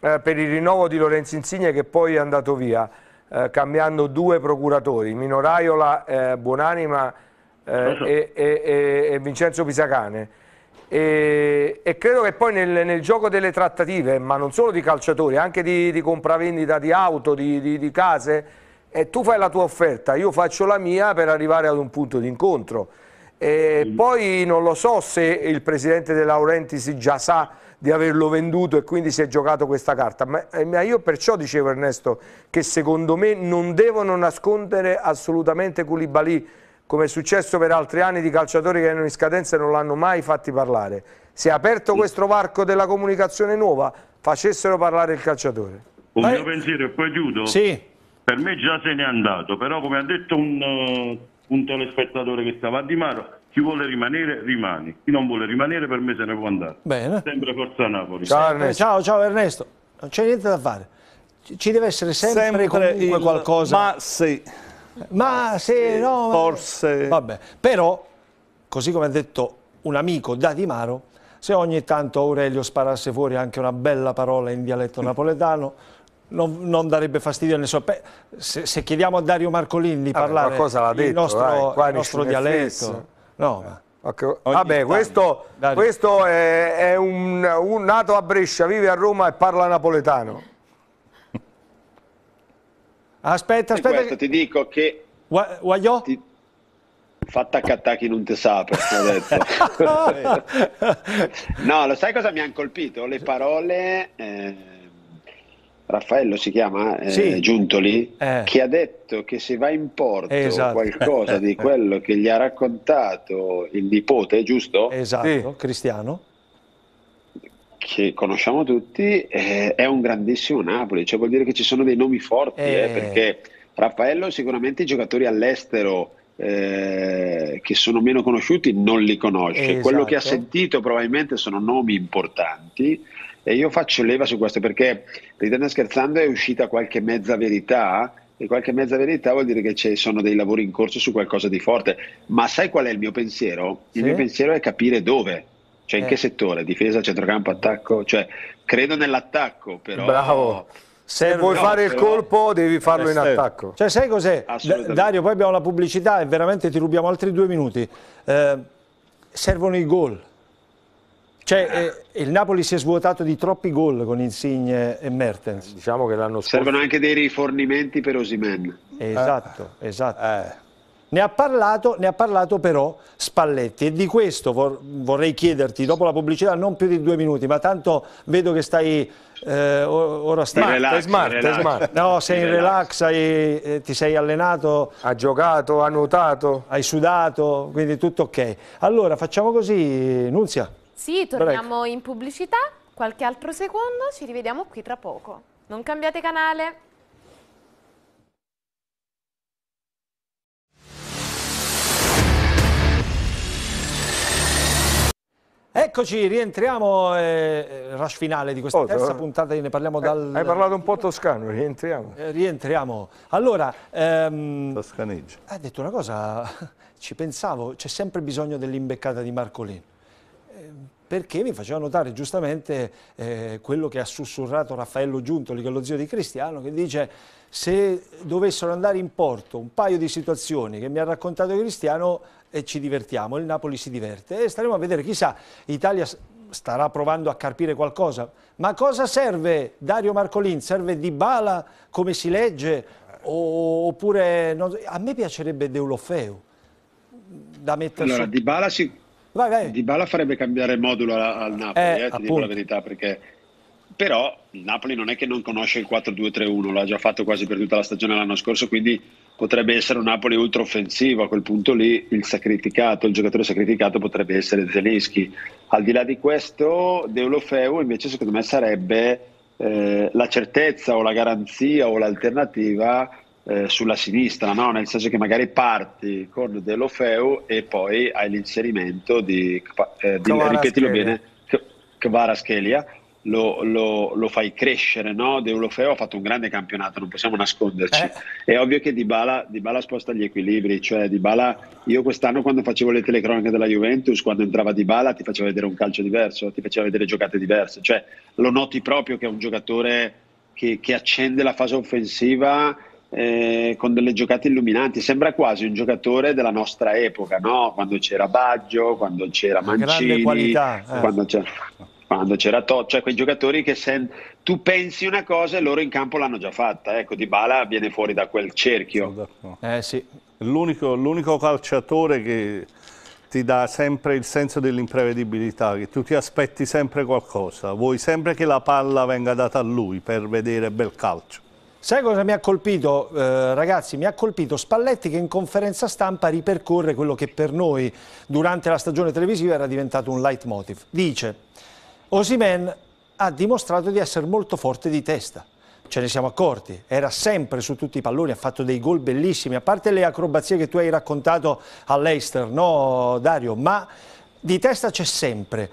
eh, per il rinnovo di Lorenzo Insigne che poi è andato via, eh, cambiando due procuratori, Minoraiola, eh, Buonanima eh, so. e, e, e, e Vincenzo Pisacane. E, e, credo che poi nel, nel, gioco delle trattative, ma non solo di calciatori, anche di, di compravendita di auto, di, di, di case, eh, tu fai la tua offerta, io faccio la mia per arrivare ad un punto di incontro. E poi non lo so se il presidente De Laurenti si già sa di averlo venduto e quindi si è giocato questa carta, ma, eh, ma io perciò dicevo Ernesto che secondo me non devono nascondere assolutamente Koulibaly come è successo per altri anni di calciatori che erano in scadenza e non l'hanno mai fatti parlare. Se è aperto sì. questo varco della comunicazione nuova, facessero parlare il calciatore. Un Vai. mio pensiero e poi chiudo. Sì. Per me già se n'è andato, però come ha detto un, eh, un telespettatore che stava a Di Maro, chi vuole rimanere rimani. chi non vuole rimanere per me se ne può andare. Bene. Sempre Forza Napoli. Ciao Ernesto. Ciao, ciao Ernesto, non c'è niente da fare. Ci deve essere sempre, sempre comunque il... qualcosa. Ma sì ma se no... Forse... Vabbè, però, così come ha detto un amico da Di Maro, se ogni tanto Aurelio sparasse fuori anche una bella parola in dialetto napoletano, non, non darebbe fastidio a nessuno. Se, se, chiediamo a Dario Marcolini di parlare allora, detto, nostro, vai, il nostro dialetto... No, ma... Okay. Vabbè, questo, questo, è, è un, un nato a Brescia, vive a Roma e parla napoletano. Aspetta, aspetta. Questo, ti dico che... Guagliò? Ti... Fatta attacchi non te sa, ho detto. no, lo sai cosa mi hanno colpito? Le parole... Eh... Raffaello si chiama eh, sì. Giuntoli, eh. che ha detto che se va in porto eh, esatto. qualcosa di eh, eh, quello che gli ha raccontato il nipote, giusto? Esatto, sì. Cristiano che conosciamo tutti, eh, è un grandissimo Napoli, cioè vuol dire che ci sono dei nomi forti, eh. eh. perché Raffaello sicuramente i giocatori all'estero eh, che sono meno conosciuti non li conosce. Esatto. Quello che ha esatto. sentito probabilmente sono nomi importanti e io faccio leva su questo perché, ridendo scherzando, è uscita qualche mezza verità e qualche mezza verità vuol dire che ci sono dei lavori in corso su qualcosa di forte. Ma sai qual è il mio pensiero? Il sì? mio pensiero è capire dove. Cioè, in eh. che settore? Difesa, centrocampo, attacco? Cioè, credo nell'attacco, però. Bravo. Se vuoi no, fare però... il colpo devi farlo eh, in attacco. Cioè, sai cos'è? Dario, poi abbiamo la pubblicità e veramente ti rubiamo altri due minuti. Eh, servono i gol. Cioè, eh. eh, il Napoli si è svuotato di troppi gol con Insigne e Mertens. Diciamo che l'anno scorso... Servono anche dei rifornimenti per Osimen. Esatto, esatto. Ne ha, parlato, ne ha parlato, però Spalletti e di questo vor, vorrei chiederti, dopo la pubblicità non più di due minuti, ma tanto vedo che stai, eh, ora stai relax, smart, relax. smart, No, sei in relax, hai, eh, ti sei allenato. Ha giocato, ha nuotato. Hai sudato, quindi tutto ok. Allora facciamo così, Nunzia. Sì, torniamo Break. in pubblicità, qualche altro secondo, ci rivediamo qui tra poco. Non cambiate canale. Eccoci, rientriamo, eh, rush finale di questa oh, terza però... puntata, ne parliamo eh, dal... hai parlato un po' toscano, rientriamo. Eh, rientriamo. Allora... Ehm... Toscaneggio. Ha detto una cosa, ci pensavo, c'è sempre bisogno dell'imbeccata di Marcolin. Ehm, perché mi faceva notare giustamente eh, quello che ha sussurrato Raffaello Giuntoli, che è lo zio di Cristiano, che dice se dovessero andare in porto un paio di situazioni che mi ha raccontato Cristiano eh, ci divertiamo, il Napoli si diverte e staremo a vedere, chissà, Italia starà provando a carpire qualcosa, ma cosa serve Dario Marcolin? Serve Dybala come si legge? O, oppure, no, a me piacerebbe Deulofeo da mettere allora, su... Dybala si vai, vai. Di Bala farebbe cambiare modulo al Napoli, eh, eh, ti dico la verità, perché però il Napoli non è che non conosce il 4-2-3-1, l'ha già fatto quasi per tutta la stagione l'anno scorso, quindi potrebbe essere un Napoli ultra offensivo, a quel punto lì il sacrificato, il giocatore sacrificato potrebbe essere Zelensky. Al di là di questo, Deulofeu invece secondo me sarebbe eh, la certezza o la garanzia o l'alternativa eh, sulla sinistra, no? nel senso che magari parti con Delofeu e poi hai l'inserimento di, eh, di ripetilo bene, Kvaraschelia, lo, lo, lo, fai crescere, no? Deulofeo ha fatto un grande campionato, non possiamo nasconderci. Eh. È ovvio che Dybala, Dybala sposta gli equilibri, cioè Dybala, io quest'anno quando facevo le telecroniche della Juventus, quando entrava Dybala ti faceva vedere un calcio diverso, ti faceva vedere giocate diverse, cioè lo noti proprio che è un giocatore che, che accende la fase offensiva eh, con delle giocate illuminanti. Sembra quasi un giocatore della nostra epoca, no? quando c'era Baggio, quando c'era Mancini, qualità, eh. quando c'era, quando c'era Toccia, cioè quei giocatori che se tu pensi una cosa e loro in campo l'hanno già fatta. Ecco, Di Bala viene fuori da quel cerchio. Eh, sì. l'unico, l'unico calciatore che ti dà sempre il senso dell'imprevedibilità, che tu ti aspetti sempre qualcosa, vuoi sempre che la palla venga data a lui per vedere bel calcio. Sai cosa mi ha colpito, eh, ragazzi? Mi ha colpito Spalletti che in conferenza stampa ripercorre quello che per noi durante la stagione televisiva era diventato un leitmotiv. Dice, Osimen ha dimostrato di essere molto forte di testa. Ce ne siamo accorti, era sempre su tutti i palloni, ha fatto dei gol bellissimi, a parte le acrobazie che tu hai raccontato all'Eister, no Dario? Ma di testa c'è sempre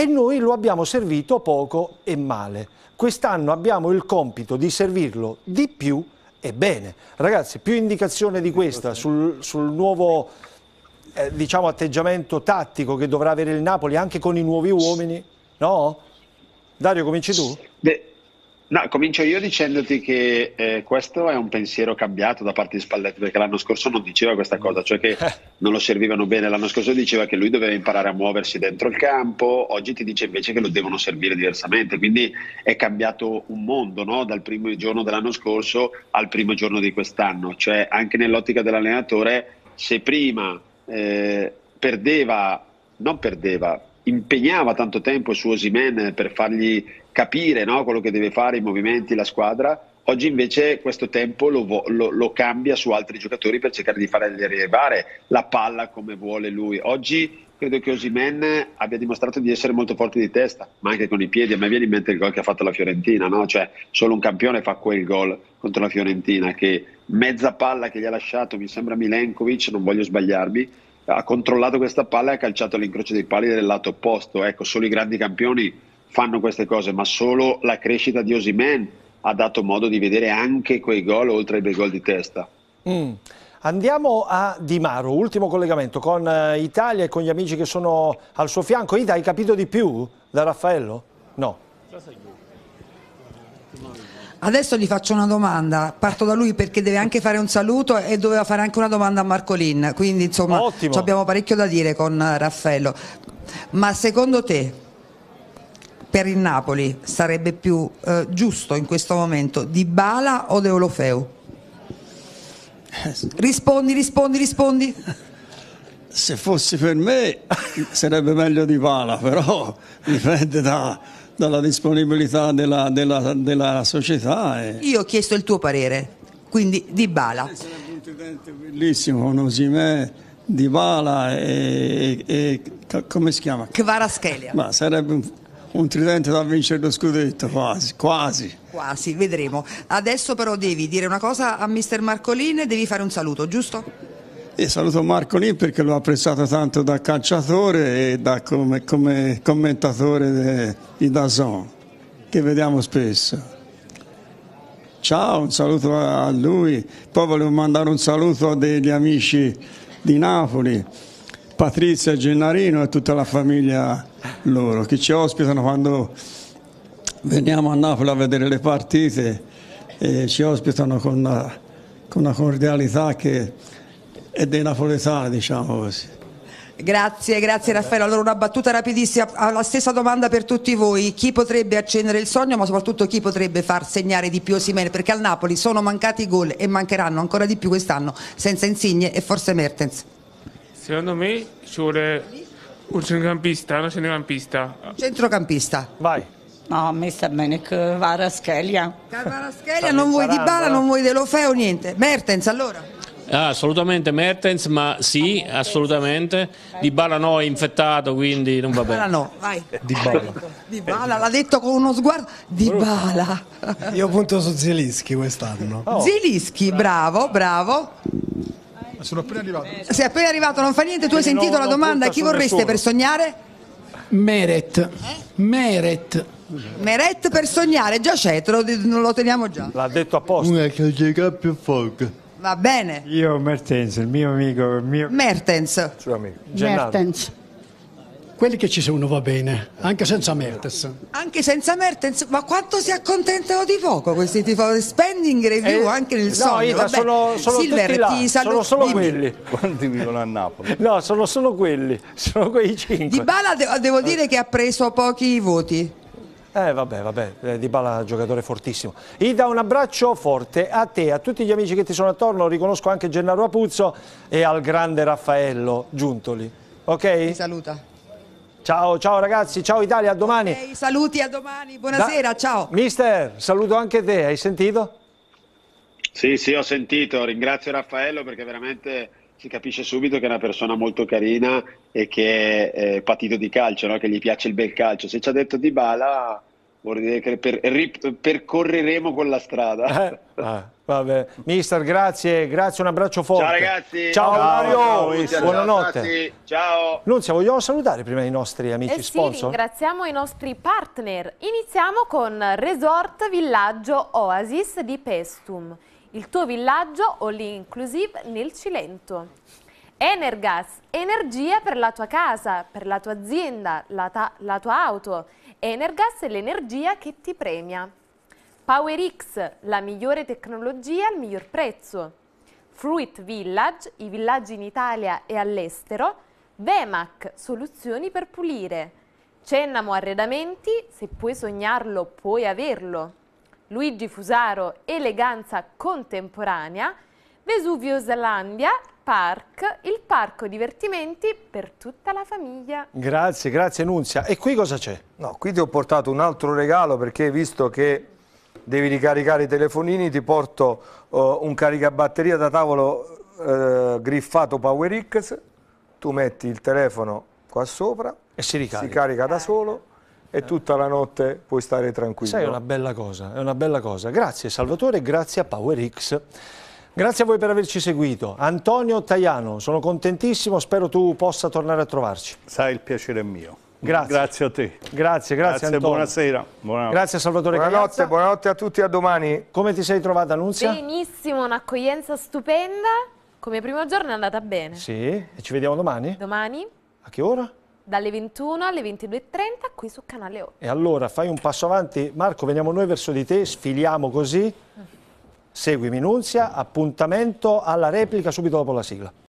e noi lo abbiamo servito poco e male. Quest'anno abbiamo il compito di servirlo di più e bene. Ragazzi, più indicazione di questa sul, sul nuovo eh, diciamo, atteggiamento tattico che dovrà avere il Napoli anche con i nuovi uomini, no? Dario, cominci tu? Beh. No, comincio io dicendoti che eh, questo è un pensiero cambiato da parte di Spalletti, perché l'anno scorso non diceva questa cosa, cioè che non lo servivano bene. L'anno scorso diceva che lui doveva imparare a muoversi dentro il campo, oggi ti dice invece che lo devono servire diversamente. Quindi è cambiato un mondo no? dal primo giorno dell'anno scorso al primo giorno di quest'anno. Cioè, anche nell'ottica dell'allenatore, se prima eh, perdeva, non perdeva, impegnava tanto tempo su Osimen per fargli capire no, quello che deve fare, i movimenti, la squadra. Oggi invece questo tempo lo, lo, lo cambia su altri giocatori per cercare di far arrivare la palla come vuole lui. Oggi credo che Osimen abbia dimostrato di essere molto forte di testa, ma anche con i piedi. A me viene in mente il gol che ha fatto la Fiorentina, no? cioè solo un campione fa quel gol contro la Fiorentina, che mezza palla che gli ha lasciato, mi sembra Milenkovic, non voglio sbagliarmi, ha controllato questa palla e ha calciato all'incrocio dei pali del lato opposto. Ecco, solo i grandi campioni fanno queste cose, ma solo la crescita di Osimen ha dato modo di vedere anche quei gol oltre ai bei gol di testa. Mm. Andiamo a Di Maro, ultimo collegamento con eh, Italia e con gli amici che sono al suo fianco. Ita, hai capito di più da Raffaello? No. Adesso gli faccio una domanda, parto da lui perché deve anche fare un saluto e doveva fare anche una domanda a Marcolin, quindi insomma abbiamo parecchio da dire con eh, Raffaello. Ma secondo te per il Napoli sarebbe più eh, giusto in questo momento Di Bala o Olofeu? Rispondi, rispondi, rispondi. Se fossi per me sarebbe meglio Di Bala, però dipende da, dalla disponibilità della, della, della società. E... Io ho chiesto il tuo parere, quindi Di Bala. Sarebbe un tridente bellissimo, un Osimè, Di Bala e, e, e, come si chiama? Kvaraskelia. Ma sarebbe un un tridente da vincere lo scudetto, quasi, quasi. Quasi, vedremo. Adesso però devi dire una cosa a mister Marcolin e devi fare un saluto, giusto? E saluto Marcolin perché l'ho apprezzato tanto da calciatore e da come, come commentatore di Dazon, che vediamo spesso. Ciao, un saluto a lui. Poi volevo mandare un saluto a degli amici di Napoli Patrizia, Gennarino e tutta la famiglia loro che ci ospitano quando veniamo a Napoli a vedere le partite e ci ospitano con una, con una cordialità che è dei napoletani diciamo così. Grazie, grazie Raffaello. Allora una battuta rapidissima, la stessa domanda per tutti voi, chi potrebbe accendere il sogno ma soprattutto chi potrebbe far segnare di più Osimene perché al Napoli sono mancati i gol e mancheranno ancora di più quest'anno senza Insigne e forse Mertens. Secondo me ci vuole un centrocampista, una centrocampista. Centrocampista. Vai. No, a me sta bene Cavaraschelia. Cavaraschelia, non vuoi Di Bala, non vuoi De Lofeo, niente. Mertens allora. Ah, assolutamente Mertens, ma sì, Mertens. assolutamente. Di Bala no, è infettato, quindi non va bene. Di Bala no, vai. Di Bala. Di Bala, l'ha detto con uno sguardo. Di Bala. Io punto su Zilischi quest'anno. Oh. Zielinski, bravo, bravo. Sono appena arrivato. Eh, sei appena arrivato, non fa niente, tu hai sentito la domanda, chi vorreste per sognare? Meret. Eh? Meret. Meret per sognare, già c'è, te lo, teniamo già. L'ha detto apposta. Una che llega più forte. Va bene. Io Mertens, il mio amico, il mio Mertens. Suo amico. Gennaro. Quelli che ci sono va bene, anche senza Mertens. Anche senza Mertens, ma quanto si accontentano di poco questi tifosi? Spending review eh, anche nel sogno. No, Vabbè, sono, sono Silver, là, sono solo quelli. Quanti vivono a Napoli? No, sono solo quelli, sono quei cinque. Di Bala de devo dire che ha preso pochi voti. Eh vabbè, vabbè, eh, Di Bala giocatore fortissimo. Ida, un abbraccio forte a te, a tutti gli amici che ti sono attorno, riconosco anche Gennaro Apuzzo e al grande Raffaello Giuntoli. Ok? Ti saluta. Ciao, ciao ragazzi, ciao Italia, a domani. Okay, saluti a domani, buonasera, da... ciao. Mister, saluto anche te, hai sentito? Sì, sì, ho sentito, ringrazio Raffaello perché veramente si capisce subito che è una persona molto carina e che è, eh, patito di calcio, no? che gli piace il bel calcio. Se ci ha detto Di Bala Vuol dire che per, rip, percorreremo quella strada. Eh, ah, vabbè. Mister, grazie, grazie, un abbraccio forte. Ciao ragazzi. Ciao, ciao Mario, ciao, buonanotte. Ciao, ciao. Nunzia, vogliamo salutare prima i nostri eh amici eh sponsor? Sì, ringraziamo i nostri partner. Iniziamo con Resort Villaggio Oasis di Pestum. Il tuo villaggio all inclusive nel Cilento. Energas, energia per la tua casa, per la tua azienda, la, ta, la tua auto. Energas è l'energia che ti premia. PowerX, la migliore tecnologia al miglior prezzo. Fruit Village, i villaggi in Italia e all'estero. Vemac, soluzioni per pulire. Cennamo Arredamenti, se puoi sognarlo puoi averlo. Luigi Fusaro, eleganza contemporanea. Vesuvio Islandia, Park, il parco divertimenti per tutta la famiglia. Grazie, grazie Nunzia. E qui cosa c'è? No, qui ti ho portato un altro regalo perché visto che devi ricaricare i telefonini ti porto uh, un caricabatteria da tavolo uh, griffato PowerX, tu metti il telefono qua sopra, e si, ricarica. si carica da solo e tutta la notte puoi stare tranquillo. Sai, è una bella cosa, è una bella cosa. Grazie Salvatore, grazie a PowerX. Grazie a voi per averci seguito. Antonio Tajano, sono contentissimo, spero tu possa tornare a trovarci. Sai, il piacere è mio. Grazie. grazie a te. Grazie, grazie, grazie Antonio. Buonasera. Buonanotte. Grazie a Salvatore buonanotte, Cagliazza. Buonanotte a tutti, a domani. Come ti sei trovata, Nunzia? Benissimo, un'accoglienza stupenda. Come primo giorno è andata bene. Sì, e ci vediamo domani? Domani. A che ora? dalle 21 alle 22.30 qui su Canale 8. E allora fai un passo avanti, Marco, veniamo noi verso di te, sfiliamo così. Segui Minunzia, appuntamento alla replica subito dopo la sigla.